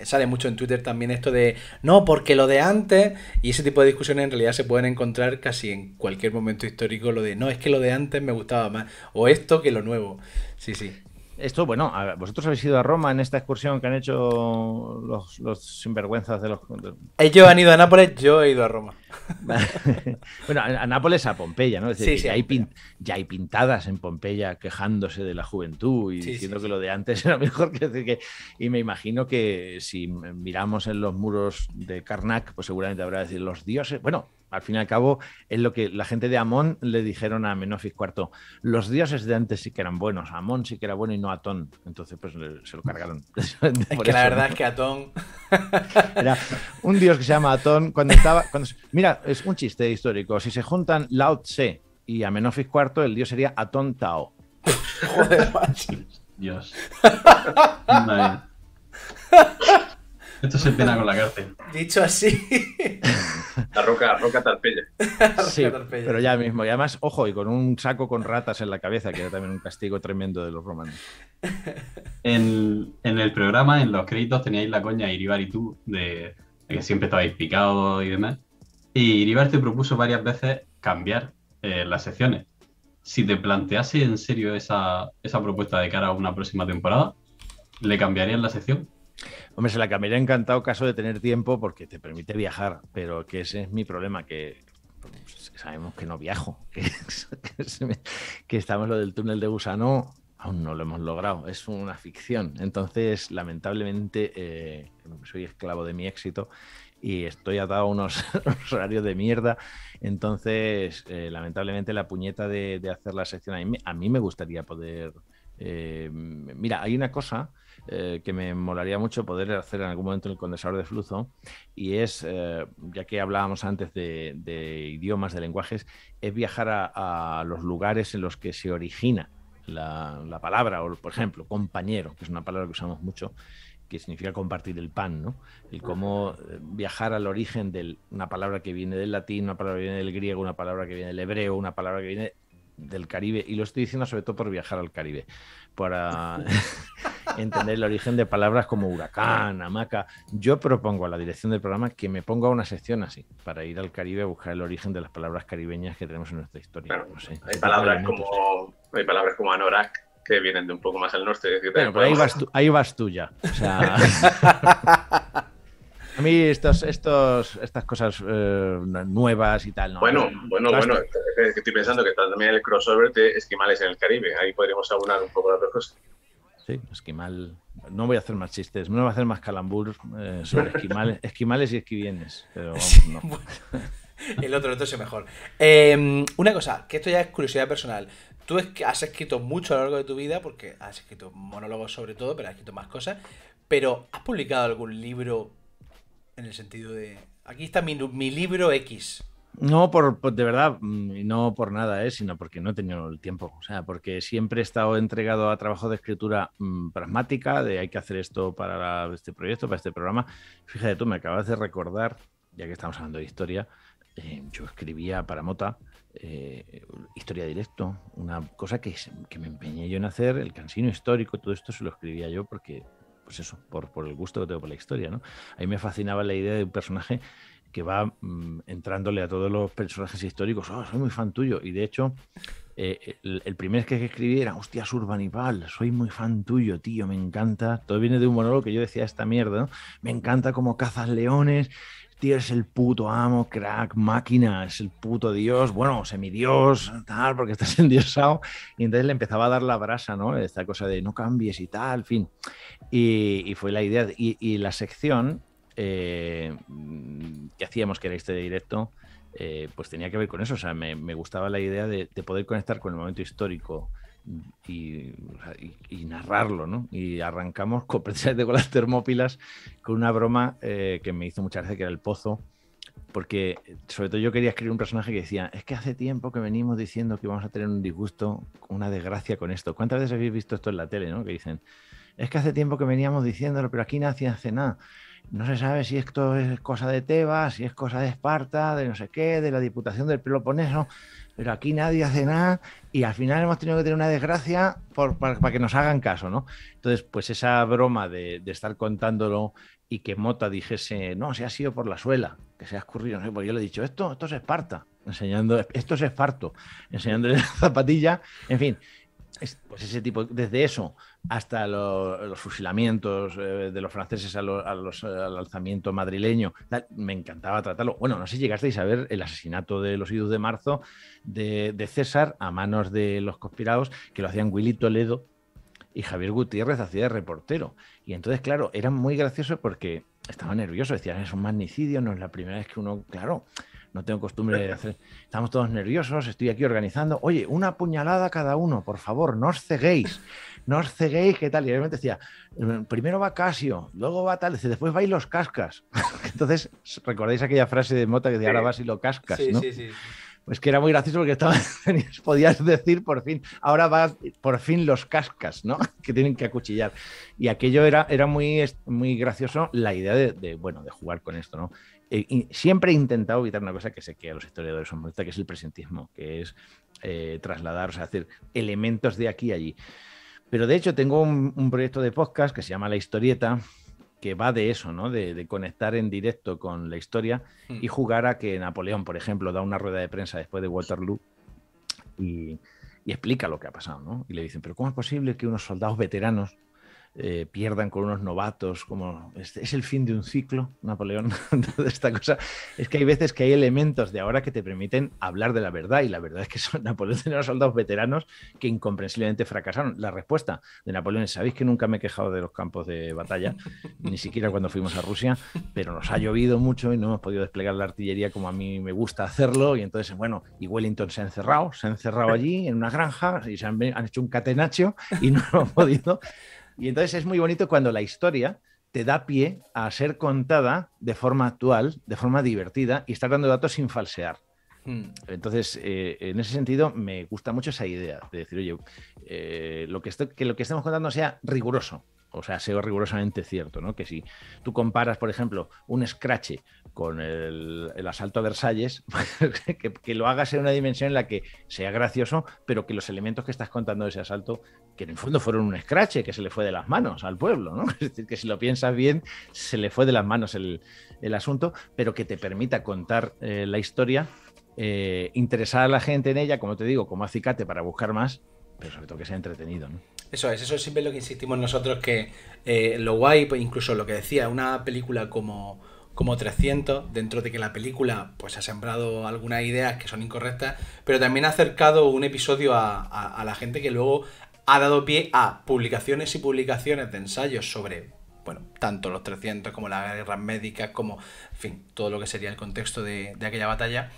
sale mucho en Twitter también esto de no, porque lo de antes, y ese tipo de discusiones en realidad se pueden encontrar casi en cualquier momento histórico, lo de no, es que lo de antes me gustaba más, o esto que lo nuevo. Sí, sí esto, bueno, vosotros habéis ido a Roma en esta excursión que han hecho los, los sinvergüenzas de los... Ellos han ido a Nápoles, yo he ido a Roma. bueno, a, Nápoles a Pompeya, ¿no? Es decir, ya, hay ya, hay pintadas en Pompeya quejándose de la juventud y diciendo que lo de antes era mejor que, decir que... Y me imagino que si miramos en los muros de Karnak, pues seguramente habrá decir los dioses... Bueno, al fin y al cabo es lo que la gente de Amón le dijeron a Menofis IV. Los dioses de antes sí que eran buenos, Amón sí que era bueno y no Atón. Entonces pues se lo cargaron. Porque la verdad es que Atón... Era un dios que se llama Atón cuando estaba... mira, es un chiste histórico. Si se juntan Lao Tse y Amenofis IV, el dios sería Atón Tao. Joder, Dios. Esto se pena con la cárcel. Dicho así. La roca, roca tarpella. sí, pero ya mismo. Y además, ojo, y con un saco con ratas en la cabeza, que era también un castigo tremendo de los romanos. En, el programa, en los créditos, teníais la coña Iribar y tú, de, que siempre estabais picados y demás. Y Iribar te propuso varias veces cambiar eh, las secciones. Si te plantease en serio esa, esa propuesta de cara a una próxima temporada, ¿le cambiarían la sección? Hombre, se la cambiaría encantado caso de tener tiempo porque te permite viajar, pero que ese es mi problema, que pues, sabemos que no viajo, que, que, estamos lo del túnel de gusano, aún no lo hemos logrado, es una ficción. Entonces, lamentablemente, eh, soy esclavo de mi éxito y estoy atado a unos, horarios de mierda. Entonces, eh, lamentablemente, la puñeta de, hacer la sección, a mí, me gustaría poder... Eh, mira, hay una cosa eh, que me molaría mucho poder hacer en algún momento en el condensador de flujo, y es, eh, ya que hablábamos antes de, idiomas, de lenguajes, es viajar a, los lugares en los que se origina la, palabra, o por ejemplo, compañero, que es una palabra que usamos mucho, que significa compartir el pan, ¿no? y cómo eh, viajar al origen de una palabra que viene del latín, una palabra que viene del griego, una palabra que viene del hebreo, una palabra que viene del Caribe. Y lo estoy diciendo sobre todo por viajar al Caribe, para entender el origen de palabras como huracán, hamaca. Yo propongo a la dirección del programa que me ponga una sección así, para ir al Caribe a buscar el origen de las palabras caribeñas que tenemos en nuestra historia. hay, palabras como, hay palabras como anorak, que vienen de un poco más al norte. ahí vas, tú, ahí vas tú ya. a mí estos, estos, estas cosas eh, nuevas y tal. Bueno, bueno, bueno. Estoy pensando que también el crossover de esquimales en el Caribe. Ahí podríamos abonar un poco las dos cosas esquimal. No voy a hacer más chistes, no voy a hacer más calambur eh, sobre esquimales, esquimales y esquivienes. Pero no. el otro, es mejor. Em, una cosa, que esto ya es curiosidad personal. Tú has escrito mucho a lo largo de tu vida, porque has escrito monólogos sobre todo, pero has escrito más cosas. Pero, ¿has publicado algún libro en el sentido de. Aquí está mi libro X? No, por, de verdad, mm, no por nada, ¿eh? sino porque no he tenido el tiempo. O sea, porque siempre he estado entregado a trabajo de escritura mm, pragmática, de hay que hacer esto para este proyecto, para este programa. Fíjate tú, me acabas de recordar, ya que estamos hablando de historia, eh, yo escribía para Mota eh, historia directo, una cosa que, que, me empeñé yo en hacer, el cansino histórico, todo esto se lo escribía yo porque, pues eso, por, por el gusto que tengo por la historia, ¿no? A mí me fascinaba la idea de un personaje que va mm, entrándole a todos los personajes históricos. Oh, soy muy fan tuyo. Y de hecho, eh, el, primer que escribí era, hostias, Urbanipal, soy muy fan tuyo, tío, me encanta. Todo viene de un monólogo que yo decía esta mierda, ¿no? Me encanta como cazas leones, tío, es el puto amo, crack, máquina, es el puto dios, bueno, semidios, tal, porque estás endiosado. Y entonces le empezaba a dar la brasa, ¿no? Esta cosa de no cambies y tal, fin. Y, fue la idea. Y, y la sección eh, mm, que hacíamos que era este directo, eh, pues tenía que ver con eso. O sea, me, gustaba la idea de, poder conectar con el momento histórico y, narrarlo, ¿no? Y arrancamos con, precisamente con las termópilas, con una broma eh, que me hizo muchas veces, que era el pozo. Porque sobre todo yo quería escribir un personaje que decía, es que hace tiempo que venimos diciendo que vamos a tener un disgusto, una desgracia con esto. ¿Cuántas veces habéis visto esto en la tele, no? Que dicen, es que hace tiempo que veníamos diciéndolo, pero aquí nadie hace nada no se sabe si esto es cosa de Tebas, si es cosa de Esparta, de no sé qué, de la Diputación del Peloponeso, pero aquí nadie hace nada y al final hemos tenido que tener una desgracia por, para, que nos hagan caso, ¿no? Entonces, pues esa broma de, estar contándolo y que Mota dijese, no, se ha sido por la suela, que se ha escurrido, no porque yo le he dicho, esto, esto es Esparta, enseñando, esto es Esparto, enseñándole la zapatilla, en fin, pues ese tipo, desde eso hasta los fusilamientos eh, de los franceses eh, al alzamiento madrileño. Me encantaba tratarlo. Bueno, no sé si llegasteis a ver el asesinato de los idus de marzo de, César a manos de los conspirados, que lo hacían Willy Toledo y Javier Gutiérrez hacía de reportero. Y entonces, claro, era muy gracioso porque estaba nervioso, decían, es un magnicidio, no es la primera vez que uno, claro, no tengo costumbre de hacer, estamos todos nerviosos, estoy aquí organizando, oye, una puñalada cada uno, por favor, no os ceguéis no os ceguéis, qué tal. Y realmente decía, mm, primero va Casio, luego va tal, después vais los cascas. Entonces, ¿recordáis aquella frase de Mota que decía, ahora vas y lo cascas? Pues que era muy gracioso porque estaba, podías decir por fin, ahora va por fin los cascas, ¿no? Que tienen que acuchillar. Y aquello era, era muy, muy gracioso la idea de, bueno, de jugar con esto, ¿no? E, y siempre he intentado evitar una cosa que sé que a los historiadores son molesta, que es el presentismo, que es eh, trasladar, o sea, hacer elementos de aquí a allí. Pero de hecho tengo un, proyecto de podcast que se llama La Historieta, que va de eso, ¿no? De, conectar en directo con la historia hmm. y jugar a que Napoleón, por ejemplo, da una rueda de prensa después de Waterloo y, y explica lo que ha pasado, ¿no? Y le dicen, pero ¿cómo es posible que unos soldados veteranos eh, pierdan con unos novatos, como este, ¿es, el fin de un ciclo, Napoleón, de esta cosa. Es que hay veces que hay elementos de ahora que te permiten hablar de la verdad y la verdad es que son Napoleón tenía soldados veteranos que incomprensiblemente fracasaron. La respuesta de Napoleón es, sabéis que nunca me he quejado de los campos de batalla, ni siquiera cuando fuimos a Rusia, pero nos ha llovido mucho y no hemos podido desplegar la artillería como a mí me gusta hacerlo y entonces, bueno, y Wellington se ha encerrado, se ha encerrado allí en una granja y se han, hecho un catenaccio y no lo han podido y entonces es muy bonito cuando la historia te da pie a ser contada de forma actual, de forma divertida y estar dando datos sin falsear. Hmm. Entonces, eh, en ese sentido, me gusta mucho esa idea de decir, oye, eh, lo que, que lo que estemos contando sea riguroso, o sea, ve rigurosamente cierto, ¿no? Que si tú comparas, por ejemplo, un scratch con el, asalto a Versalles, que, lo hagas en una dimensión en la que sea gracioso, pero que los elementos que estás contando de ese asalto, que en el fondo fueron un scratch que se le fue de las manos al pueblo, ¿no? Es decir, que si lo piensas bien, se le fue de las manos el, asunto, pero que te permita contar eh, la historia, eh, interesar a la gente en ella, como te digo, como acicate para buscar más, pero sobre todo que sea entretenido, ¿no? Eso es, eso es siempre lo que insistimos nosotros, que eh, lo guay, pues, incluso lo que decía, una película como, 300, dentro de que la película pues ha sembrado algunas ideas que son incorrectas, pero también ha acercado un episodio a, la gente que luego ha dado pie a publicaciones y publicaciones de ensayos sobre bueno, tanto los 300 como las guerras médicas, como, en fin, todo lo que sería el contexto de aquella batalla.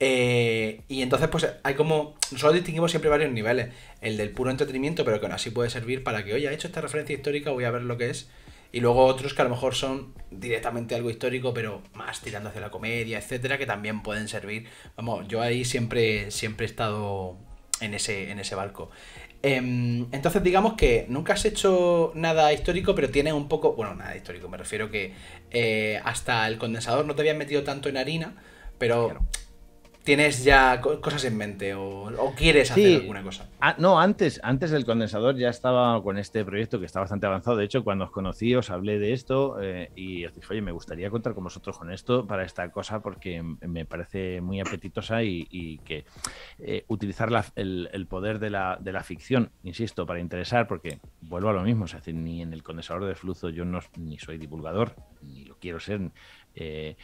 Eh, y entonces, pues hay como. Nosotros distinguimos siempre varios niveles. El del puro entretenimiento, pero que aún así puede servir para que, oye, he hecho esta referencia histórica, voy a ver lo que es. Y luego otros que a lo mejor son directamente algo histórico, pero más tirando hacia la comedia, etcétera, que también pueden servir. Vamos, yo ahí siempre, siempre he estado en ese, en ese barco. Em, entonces, digamos que nunca has hecho nada histórico, pero tiene un poco. Bueno, nada histórico, me refiero que eh, hasta el condensador no te habías metido tanto en harina, pero tienes ya cosas en mente o, quieres hacer alguna cosa? Ah, no, antes, antes del condensador ya estaba con este proyecto que está bastante avanzado. De hecho, cuando os conocí os hablé de esto eh, y os dije, oye, me gustaría contar con vosotros con esto para esta cosa porque me parece muy apetitosa y, que eh, utilizar el, poder de la, ficción, insisto, para interesar, porque vuelvo a lo mismo, o sea, ni en el condensador de flujo yo no, ni soy divulgador, ni lo quiero ser. Eh,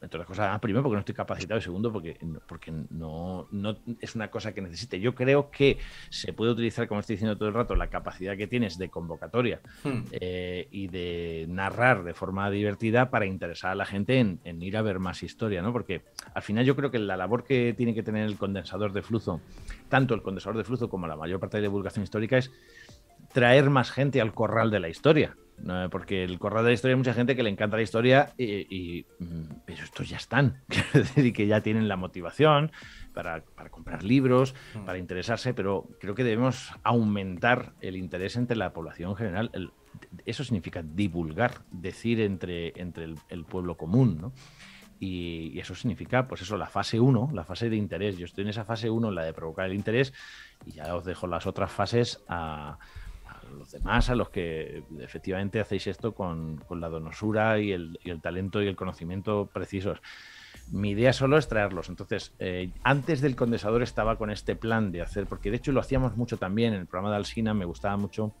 entre otras cosas, ah, primero porque no estoy capacitado y segundo porque, porque no, no es una cosa que necesite. Yo creo que se puede utilizar, como estoy diciendo todo el rato, la capacidad que tienes de convocatoria hmm. eh, y de narrar de forma divertida para interesar a la gente en, ir a ver más historia, ¿no? Porque al final yo creo que la labor que tiene que tener el condensador de flujo, tanto el condensador de flujo como la mayor parte de divulgación histórica, es traer más gente al corral de la historia. Porque el corral de la historia hay mucha gente que le encanta la historia y, mm, pero estos ya están, y que ya tienen la motivación para, comprar libros, mm. para interesarse, pero creo que debemos aumentar el interés entre la población general. eso significa divulgar, decir entre, entre el, pueblo común, ¿no? Y, y, eso significa, pues eso, la fase 1, la fase de interés. Yo estoy en esa fase 1, la de provocar el interés, y ya os dejo las otras fases a, los demás, a los que efectivamente hacéis esto con, la donosura y el, talento y el conocimiento precisos. Mi idea solo es traerlos. Entonces, eh, antes del condensador estaba con este plan de hacer, porque de hecho lo hacíamos mucho también en el programa de Alsina, me gustaba mucho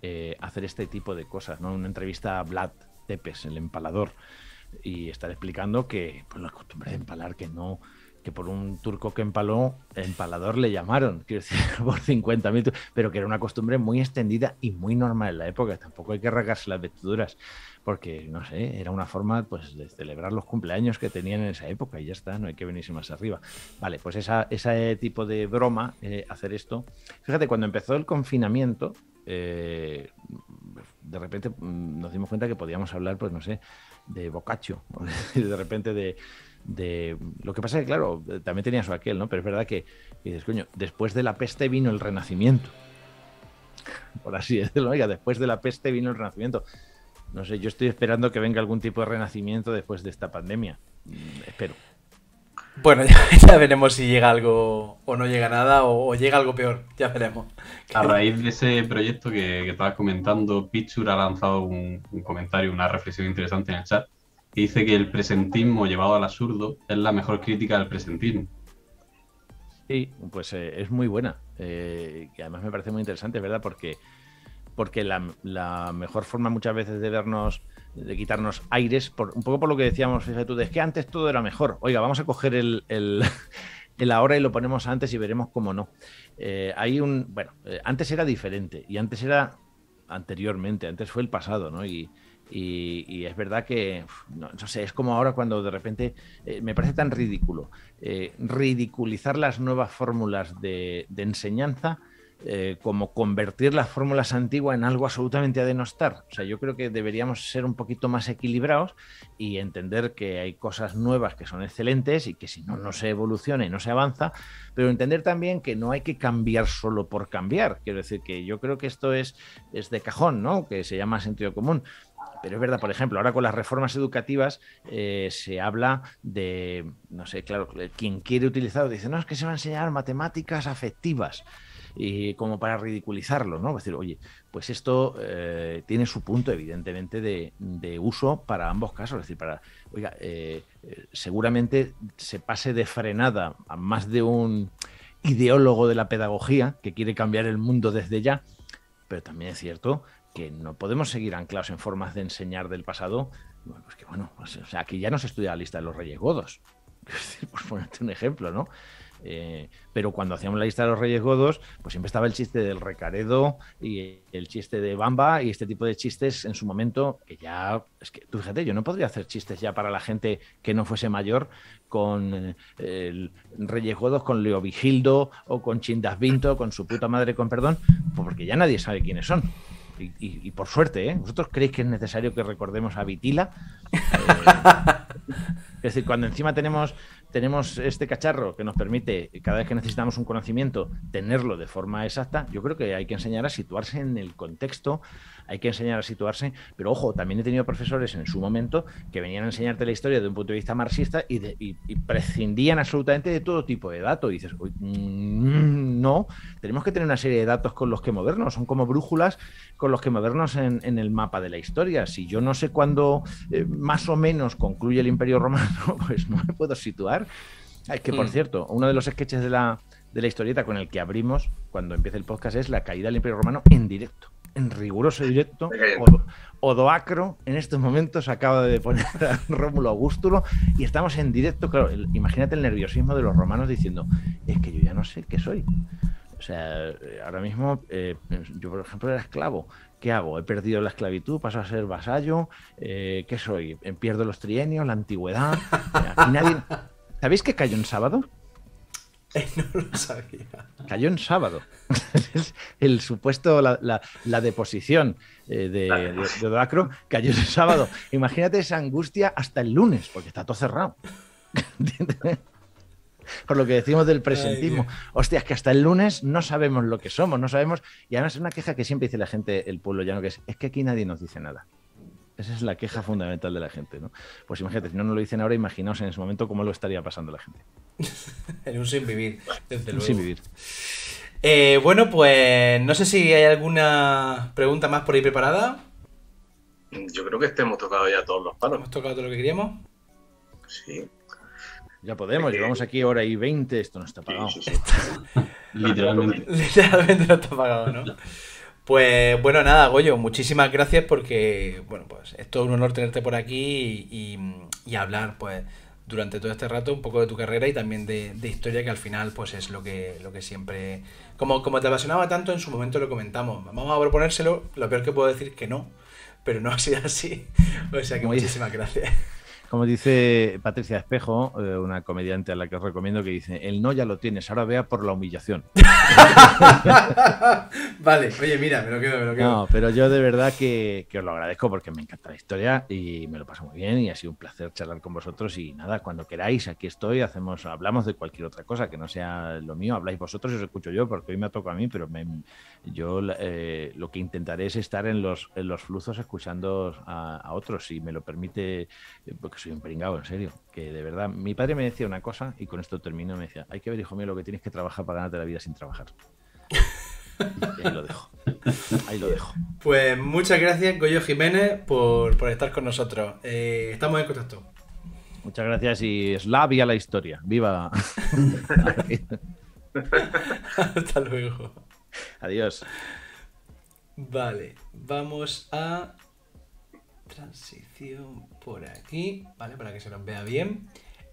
eh, hacer este tipo de cosas, ¿no? Una entrevista a Vlad Tepes, el empalador, y estar explicando que pues, la costumbre de empalar que no que por un turco que empaló, empalador le llamaron, quiero decir, por 50.000, pero que era una costumbre muy extendida y muy normal en la época. Tampoco hay que rasgarse las vestiduras, porque, no sé, era una forma pues, de celebrar los cumpleaños que tenían en esa época y ya está, no hay que venirse más arriba. Vale, pues esa, ese eh, tipo de broma, eh, hacer esto. Fíjate, cuando empezó el confinamiento, eh, de repente mm, nos dimos cuenta que podíamos hablar, pues no sé, de bocacho, de repente de lo que pasa es que, claro, también tenía su aquel, ¿no? Pero es verdad que, dices, coño, después de la peste vino el renacimiento. Por así decirlo, oiga, después de la peste vino el renacimiento. No sé, yo estoy esperando que venga algún tipo de renacimiento después de esta pandemia. Mm, espero. Bueno, ya, veremos si llega algo o no llega nada o, llega algo peor. Ya veremos. A raíz de ese proyecto que, que estabas comentando, Pichur ha lanzado un, comentario, una reflexión interesante en el chat dice que el presentismo llevado al absurdo es la mejor crítica del presentismo. Sí, pues eh, es muy buena. Eh, además me parece muy interesante, ¿verdad? Porque, porque la, mejor forma muchas veces de vernos, de quitarnos aires, por, un poco por lo que decíamos, es que antes todo era mejor. Oiga, vamos a coger el, ahora y lo ponemos antes y veremos cómo no. Eh, hay un, bueno, eh, antes era diferente y antes era anteriormente, antes fue el pasado, ¿no? Y, y, es verdad que, no, sé, es como ahora cuando de repente eh, me parece tan ridículo eh, ridiculizar las nuevas fórmulas de, enseñanza. Eh, como convertir las fórmulas antiguas en algo absolutamente a denostar. O sea, yo creo que deberíamos ser un poquito más equilibrados y entender que hay cosas nuevas que son excelentes y que si no, no se evoluciona y no se avanza, pero entender también que no hay que cambiar solo por cambiar. Quiero decir que yo creo que esto es, es de cajón, ¿no? Que se llama sentido común. Pero es verdad, por ejemplo, ahora con las reformas educativas eh, se habla de, no sé, claro, quien quiere utilizarlo dice, no, es que se va a enseñar matemáticas afectivas y como para ridiculizarlo, ¿no? Es decir, oye, pues esto eh, tiene su punto, evidentemente, de, uso para ambos casos. Es decir, para, oiga, eh, seguramente se pase de frenada a más de un ideólogo de la pedagogía que quiere cambiar el mundo desde ya, pero también es cierto que no podemos seguir anclados en formas de enseñar del pasado, pues que bueno, pues, o sea, aquí ya no se estudia la lista de los reyes godos, por ponerte un ejemplo, ¿no? Eh, pero cuando hacíamos la lista de los Reyes Godos, pues siempre estaba el chiste del Recaredo y el chiste de Bamba y este tipo de chistes en su momento, que ya, es que tú fíjate, yo no podría hacer chistes ya para la gente que no fuese mayor con eh, el Reyes Godos, con Leo Vigildo o con Chindas Vinto, con su puta madre, con perdón, porque ya nadie sabe quiénes son y, por suerte, ¿eh? ¿Vosotros creéis que es necesario que recordemos a Vitila? Eh, es decir, cuando encima tenemos, tenemos este cacharro que nos permite, cada vez que necesitamos un conocimiento, tenerlo de forma exacta, yo creo que hay que enseñar a situarse en el contexto hay que enseñar a situarse, pero ojo, también he tenido profesores en su momento que venían a enseñarte la historia de un punto de vista marxista y, prescindían absolutamente de todo tipo de datos. Y dices, mm, no, tenemos que tener una serie de datos con los que movernos, son como brújulas con los que movernos en, el mapa de la historia. Si yo no sé cuándo eh, más o menos concluye el imperio romano, pues no me puedo situar. Es que, por mm. cierto, uno de los sketches de la, de la historieta con el que abrimos cuando empieza el podcast es la caída del Imperio Romano en directo en riguroso directo. Odoacro en estos momentos acaba de poner a Rómulo Augustulo y estamos en directo. Claro, imagínate el nerviosismo de los romanos diciendo: Es que yo ya no sé qué soy. O sea, eh, ahora mismo eh, yo, por ejemplo, era esclavo. ¿Qué hago? ¿He perdido la esclavitud? ¿Paso a ser vasallo? Eh, ¿Qué soy? ¿Pierdo los trienios? ¿La antigüedad? ¿Sabéis que cayó en sábado? no lo sabía. Cayó en sábado. el supuesto, la, deposición eh, de, de, cayó en sábado. Imagínate esa angustia hasta el lunes, porque está todo cerrado. Por lo que decimos del presentismo. Hostia, es que hasta el lunes no sabemos lo que somos, no sabemos. Y además es una queja que siempre dice la gente, el pueblo ya no que es, es que aquí nadie nos dice nada. Esa es la queja fundamental de la gente, ¿no? Pues imagínate, si no nos lo dicen ahora, imaginaos en ese momento cómo lo estaría pasando la gente. en un sin vivir, sin eh, bueno, pues no sé si hay alguna pregunta más por ahí preparada. Yo creo que este hemos tocado ya todos los palos. ¿Hemos tocado todo lo que queríamos? Sí. Ya podemos, llevamos aquí hora y 20 esto no está pagado. Literalmente. Literalmente no está pagado, ¿no? Pues bueno, nada, Goyo, muchísimas gracias porque, bueno, pues es todo un honor tenerte por aquí y, hablar, pues, durante todo este rato un poco de tu carrera y también de, historia que al final pues es lo que, lo que siempre... Como, te apasionaba tanto en su momento lo comentamos. Vamos a proponérselo, lo peor que puedo decir es que no, pero no ha sido así. O sea que muchísimas gracias. Como dice Patricia Espejo, eh, una comediante a la que os recomiendo, que dice, el no ya lo tienes, ahora vea por la humillación. vale, oye, mira, me lo quedo, me lo quedo. No, pero yo de verdad que, os lo agradezco porque me encanta la historia y me lo paso muy bien y ha sido un placer charlar con vosotros y nada, cuando queráis, aquí estoy, hacemos, hablamos de cualquier otra cosa que no sea lo mío, habláis vosotros y os escucho yo porque hoy me toca a mí, pero yo eh, lo que intentaré es estar en los, en los flujos escuchando a, a otros, si me lo permite, eh, porque soy un pringado, en serio. Que de verdad, mi padre me decía una cosa y con esto termino. Me decía, hay que ver, hijo mío, lo que tienes que trabajar para ganarte la vida sin trabajar. Y ahí lo dejo. Ahí lo dejo. Pues muchas gracias, Goyo Jiménez, por, estar con nosotros. Eh, estamos en contacto. Muchas gracias y Slavia la historia. ¡Viva! Hasta luego. Adiós. Vale, vamos a transición por aquí, ¿vale? Para que se nos vea bien.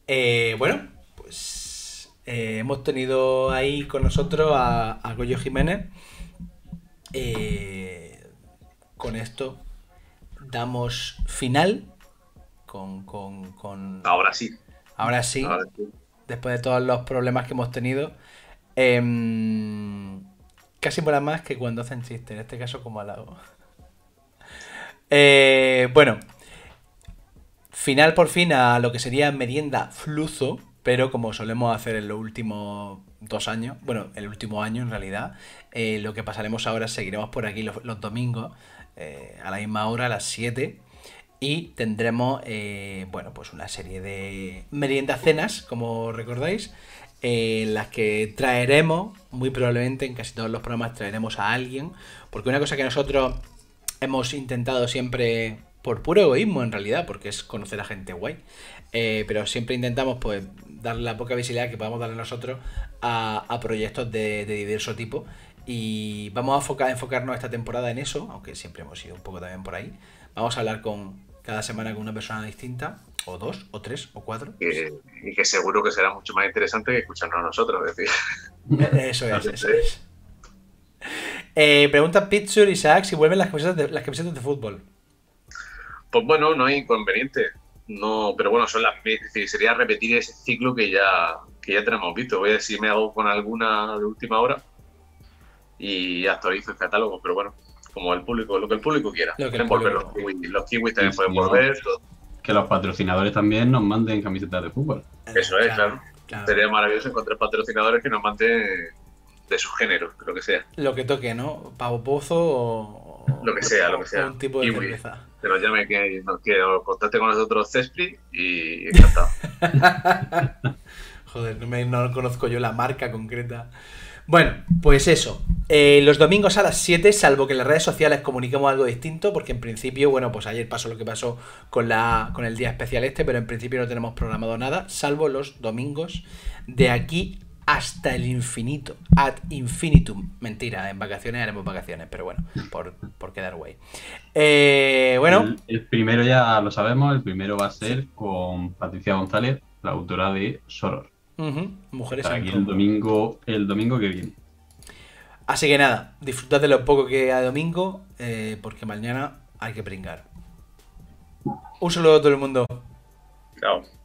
Eh, bueno, pues eh, hemos tenido ahí con nosotros a, a Goyo Jiménez. Eh, con esto damos final. Con, Ahora sí. Ahora sí. Después de todos los problemas que hemos tenido. Em, casi para más que cuando hacen chistes. En este caso, como al lado. bueno. Final por fin a lo que sería merienda fluzo, pero como solemos hacer en los últimos dos años, bueno, el último año en realidad, eh, lo que pasaremos ahora, seguiremos por aquí los, domingos eh, a la misma hora, a las 7, y tendremos, eh, bueno, pues una serie de merienda cenas, como recordáis, en las que traeremos, muy probablemente en casi todos los programas traeremos a alguien, porque una cosa que nosotros hemos intentado siempre por puro egoísmo en realidad, porque es conocer a gente guay. Eh, pero siempre intentamos pues darle la poca visibilidad que podamos darle nosotros a, proyectos de, de, diverso tipo. Y vamos a enfocar, enfocarnos esta temporada en eso, aunque siempre hemos ido un poco también por ahí. Vamos a hablar con cada semana con una persona distinta, o dos, o tres, o cuatro. y que seguro que será mucho más interesante que escucharnos a nosotros, decir. Eso es, eso es. Eh, pregunta Isaac si vuelven las de, las camisetas de fútbol. Pues bueno, no hay inconveniente. No, pero bueno, son las, sería repetir ese ciclo que ya, que ya tenemos visto. Voy a decir, me hago con alguna de última hora y actualizo el catálogo, pero bueno, como el público, lo que el público quiera. los kiwis, también pueden volver. Que los patrocinadores también nos manden camisetas de fútbol. Eso es, claro. Sería maravilloso encontrar patrocinadores que nos manden de su género, lo que sea. Lo que toque, ¿no? Pavo pozo o. Lo que sea, lo que sea. Un tipo de cerveza que nos llame, que, que contacte con nosotros Cespri y encantado. Joder, no, conozco yo la marca concreta. Bueno, pues eso. Eh, los domingos a las 7, salvo que en las redes sociales comuniquemos algo distinto, porque en principio, bueno, pues ayer pasó lo que pasó con, la, con el día especial este, pero en principio no tenemos programado nada, salvo los domingos de aquí hasta el infinito. Ad infinitum. Mentira, en vacaciones haremos vacaciones, pero bueno, por, por quedar güey. Eh, bueno. El, primero ya lo sabemos, el primero va a ser con Patricia González, la autora de Soror. Mujeres aquí el domingo, el domingo que viene. Así que nada, disfrutad de lo poco que hay domingo, eh, porque mañana hay que pringar. Un saludo a todo el mundo. Chao.